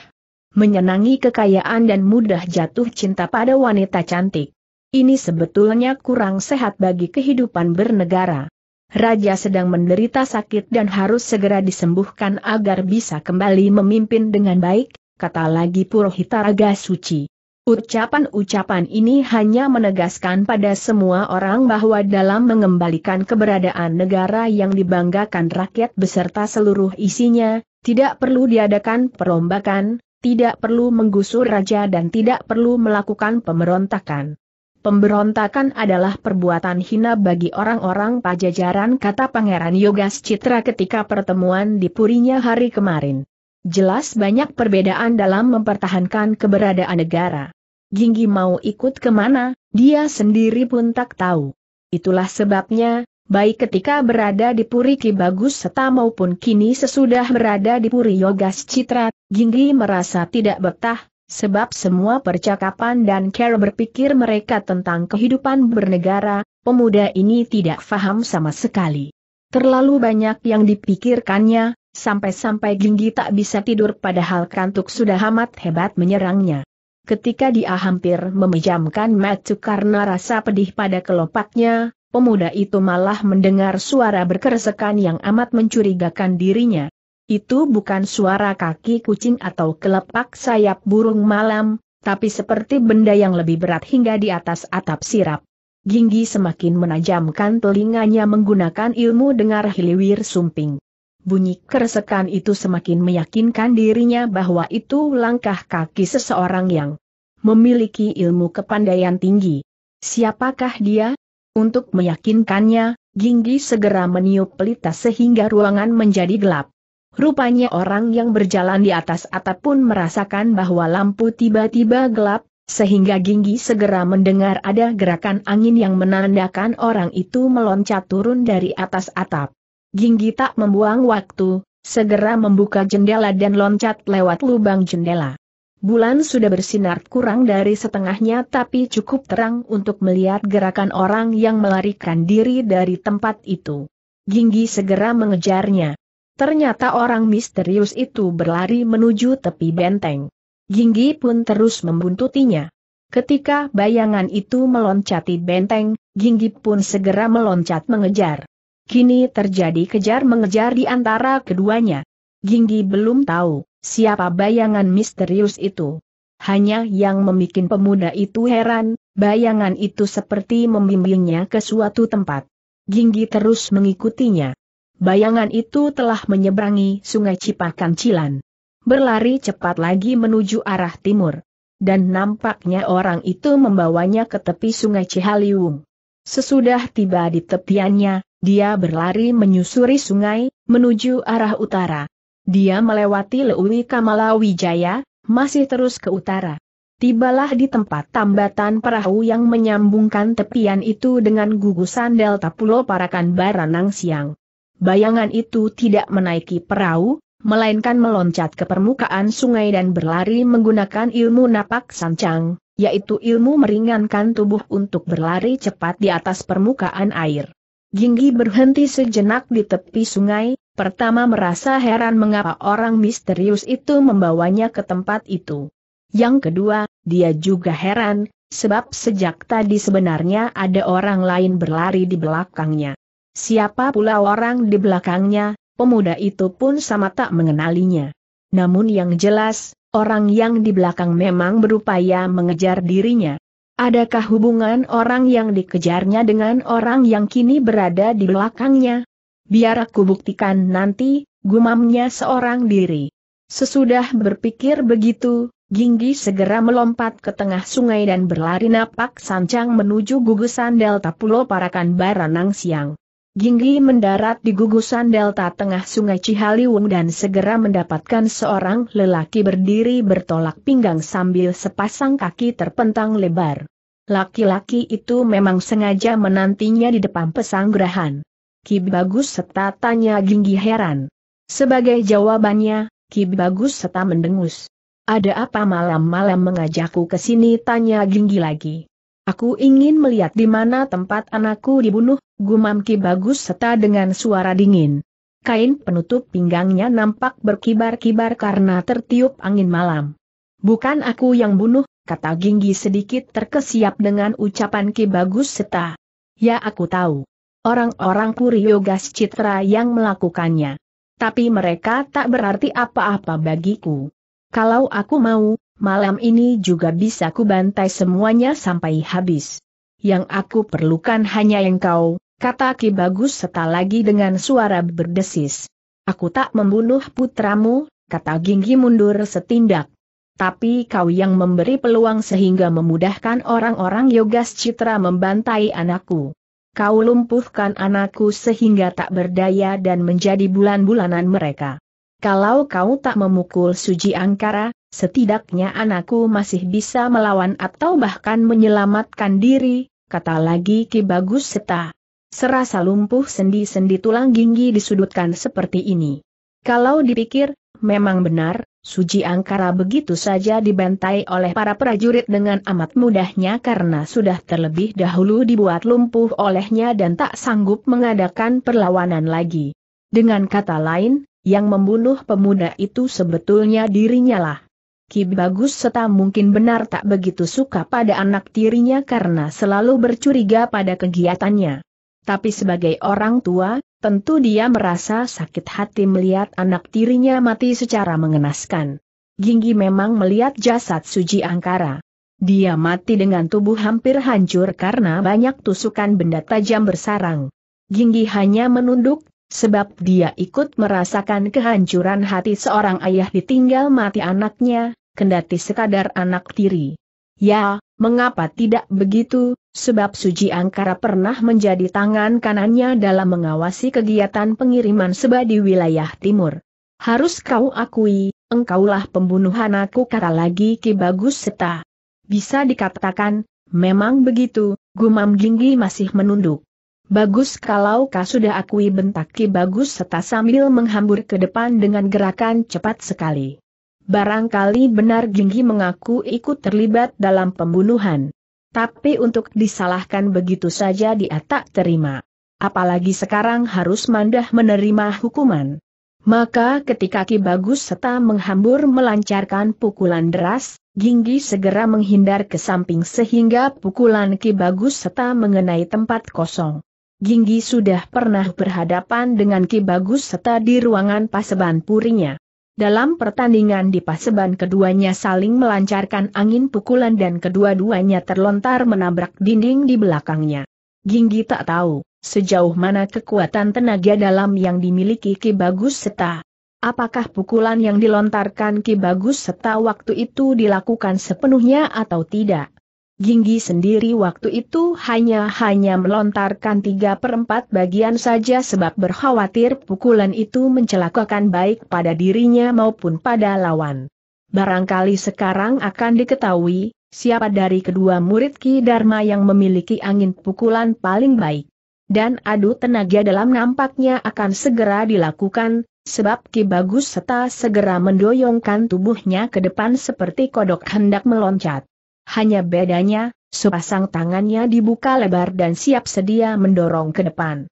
Menyenangi kekayaan dan mudah jatuh cinta pada wanita cantik. Ini sebetulnya kurang sehat bagi kehidupan bernegara. Raja sedang menderita sakit dan harus segera disembuhkan agar bisa kembali memimpin dengan baik, kata lagi Purohita Raga Suci. Ucapan-ucapan ini hanya menegaskan pada semua orang bahwa dalam mengembalikan keberadaan negara yang dibanggakan rakyat beserta seluruh isinya, tidak perlu diadakan perombakan, tidak perlu menggusur raja dan tidak perlu melakukan pemberontakan. Pemberontakan adalah perbuatan hina bagi orang-orang pajajaran kata Pangeran Yogas Citra ketika pertemuan di Purinya hari kemarin. Jelas banyak perbedaan dalam mempertahankan keberadaan negara. Ginggi mau ikut kemana, dia sendiri pun tak tahu. Itulah sebabnya, baik ketika berada di Puri Ki Bagus Seta maupun kini sesudah berada di Puri Yogas Citra, Ginggi merasa tidak betah, Sebab semua percakapan dan cara berpikir mereka tentang kehidupan bernegara, pemuda ini tidak faham sama sekali. Terlalu banyak yang dipikirkannya, sampai-sampai Ginggi tak bisa tidur padahal kantuk sudah amat hebat menyerangnya. Ketika dia hampir memejamkan mata karena rasa pedih pada kelopaknya, pemuda itu malah mendengar suara berkeresekan yang amat mencurigakan dirinya. Itu bukan suara kaki kucing atau kelepak sayap burung malam, tapi seperti benda yang lebih berat hingga di atas atap sirap. Ginggi semakin menajamkan telinganya menggunakan ilmu dengar hiliwir sumping. Bunyi keresekan itu semakin meyakinkan dirinya bahwa itu langkah kaki seseorang yang memiliki ilmu kepandaian tinggi. Siapakah dia? Untuk meyakinkannya, Ginggi segera meniup pelita sehingga ruangan menjadi gelap. Rupanya orang yang berjalan di atas atap pun merasakan bahwa lampu tiba-tiba gelap, sehingga Ginggi segera mendengar ada gerakan angin yang menandakan orang itu meloncat turun dari atas atap. Ginggi tak membuang waktu, segera membuka jendela dan loncat lewat lubang jendela. Bulan sudah bersinar kurang dari setengahnya tapi cukup terang untuk melihat gerakan orang yang melarikan diri dari tempat itu. Ginggi segera mengejarnya. Ternyata orang misterius itu berlari menuju tepi benteng. Ginggi pun terus membuntutinya. Ketika bayangan itu meloncati benteng, Ginggi pun segera meloncat mengejar. Kini terjadi kejar-mengejar di antara keduanya. Ginggi belum tahu siapa bayangan misterius itu. Hanya yang membuat pemuda itu heran, bayangan itu seperti membimbingnya ke suatu tempat. Ginggi terus mengikutinya. Bayangan itu telah menyeberangi sungai Cipakan Cilan. Berlari cepat lagi menuju arah timur. Dan nampaknya orang itu membawanya ke tepi sungai Cihaliung. Sesudah tiba di tepiannya, dia berlari menyusuri sungai, menuju arah utara. Dia melewati Leuwi Kamala Wijaya, masih terus ke utara. Tibalah di tempat tambatan perahu yang menyambungkan tepian itu dengan gugusan delta Pulau Parakan Baranang Siang bayangan itu tidak menaiki perahu, melainkan meloncat ke permukaan sungai dan berlari menggunakan ilmu napak sancang, yaitu ilmu meringankan tubuh untuk berlari cepat di atas permukaan air. Ginggi berhenti sejenak di tepi sungai, pertama merasa heran mengapa orang misterius itu membawanya ke tempat itu. Yang kedua, dia juga heran, sebab sejak tadi sebenarnya ada orang lain berlari di belakangnya. Siapa pula orang di belakangnya, pemuda itu pun sama tak mengenalinya. Namun yang jelas, orang yang di belakang memang berupaya mengejar dirinya. Adakah hubungan orang yang dikejarnya dengan orang yang kini berada di belakangnya? Biar aku buktikan nanti, gumamnya seorang diri. Sesudah berpikir begitu, Ginggi segera melompat ke tengah sungai dan berlari napak sancang menuju gugusan Delta Pulau Parakan Baranang Siang. Ginggi mendarat di gugusan delta tengah sungai Cihaliwung dan segera mendapatkan seorang lelaki berdiri bertolak pinggang sambil sepasang kaki terpentang lebar. Laki-laki itu memang sengaja menantinya di depan pesanggrahan. Ki Bagus seta tanya Ginggi heran. Sebagai jawabannya, Ki Bagus seta mendengus. Ada apa malam-malam mengajakku ke sini tanya Ginggi lagi. Aku ingin melihat di mana tempat anakku dibunuh, gumam Ki Bagus Seta dengan suara dingin. Kain penutup pinggangnya nampak berkibar-kibar karena tertiup angin malam. Bukan aku yang bunuh, kata Ginggi sedikit terkesiap dengan ucapan Ki Bagus Seta. Ya aku tahu. Orang-orang Puryogas Citra yang melakukannya. Tapi mereka tak berarti apa-apa bagiku. Kalau aku mau, malam ini juga bisa kubantai semuanya sampai habis. Yang aku perlukan hanya engkau, kata Ki Bagus setelah lagi dengan suara berdesis. Aku tak membunuh putramu, kata Ginggi mundur setindak. Tapi kau yang memberi peluang sehingga memudahkan orang-orang Yogas Citra membantai anakku. Kau lumpuhkan anakku sehingga tak berdaya dan menjadi bulan-bulanan mereka. Kalau kau tak memukul Suji Angkara, setidaknya anakku masih bisa melawan atau bahkan menyelamatkan diri, kata lagi Ki Bagus Seta. Serasa lumpuh sendi-sendi tulang ginggi disudutkan seperti ini. Kalau dipikir, memang benar, Suji Angkara begitu saja dibantai oleh para prajurit dengan amat mudahnya karena sudah terlebih dahulu dibuat lumpuh olehnya dan tak sanggup mengadakan perlawanan lagi. Dengan kata lain, yang membunuh pemuda itu sebetulnya dirinya lah. Ki Bagus serta mungkin benar tak begitu suka pada anak tirinya karena selalu bercuriga pada kegiatannya tapi sebagai orang tua, tentu dia merasa sakit hati melihat anak tirinya mati secara mengenaskan. Ginggi memang melihat jasad Suji Angkara. Dia mati dengan tubuh hampir hancur karena banyak tusukan benda tajam bersarang. Ginggi hanya menunduk, sebab dia ikut merasakan kehancuran hati seorang ayah ditinggal mati anaknya, kendati sekadar anak tiri. Ya, mengapa tidak begitu, sebab Suji Angkara pernah menjadi tangan kanannya dalam mengawasi kegiatan pengiriman seba di wilayah timur. Harus kau akui, engkaulah pembunuhan aku kata lagi Ki Bagus Seta. Bisa dikatakan, memang begitu, gumam Ginggi masih menunduk. Bagus kalau kau sudah akui bentak Ki Bagus Seta sambil menghambur ke depan dengan gerakan cepat sekali. Barangkali benar Ginggi mengaku ikut terlibat dalam pembunuhan. Tapi untuk disalahkan begitu saja dia tak terima. Apalagi sekarang harus mandah menerima hukuman. Maka ketika Ki Bagus serta menghambur melancarkan pukulan deras, Ginggi segera menghindar ke samping sehingga pukulan Ki Bagus serta mengenai tempat kosong. Ginggi sudah pernah berhadapan dengan Ki Bagus serta di ruangan paseban purinya. Dalam pertandingan di paseban keduanya saling melancarkan angin pukulan dan kedua-duanya terlontar menabrak dinding di belakangnya. Ginggi tak tahu sejauh mana kekuatan tenaga dalam yang dimiliki Ki Bagus Seta. Apakah pukulan yang dilontarkan Ki Bagus Seta waktu itu dilakukan sepenuhnya atau tidak? Ginggi sendiri waktu itu hanya-hanya melontarkan tiga perempat bagian saja sebab berkhawatir pukulan itu mencelakakan baik pada dirinya maupun pada lawan. Barangkali sekarang akan diketahui, siapa dari kedua murid Ki Dharma yang memiliki angin pukulan paling baik. Dan adu tenaga dalam nampaknya akan segera dilakukan, sebab Ki Bagus serta segera mendoyongkan tubuhnya ke depan seperti kodok hendak meloncat. Hanya bedanya, sepasang tangannya dibuka lebar dan siap sedia mendorong ke depan.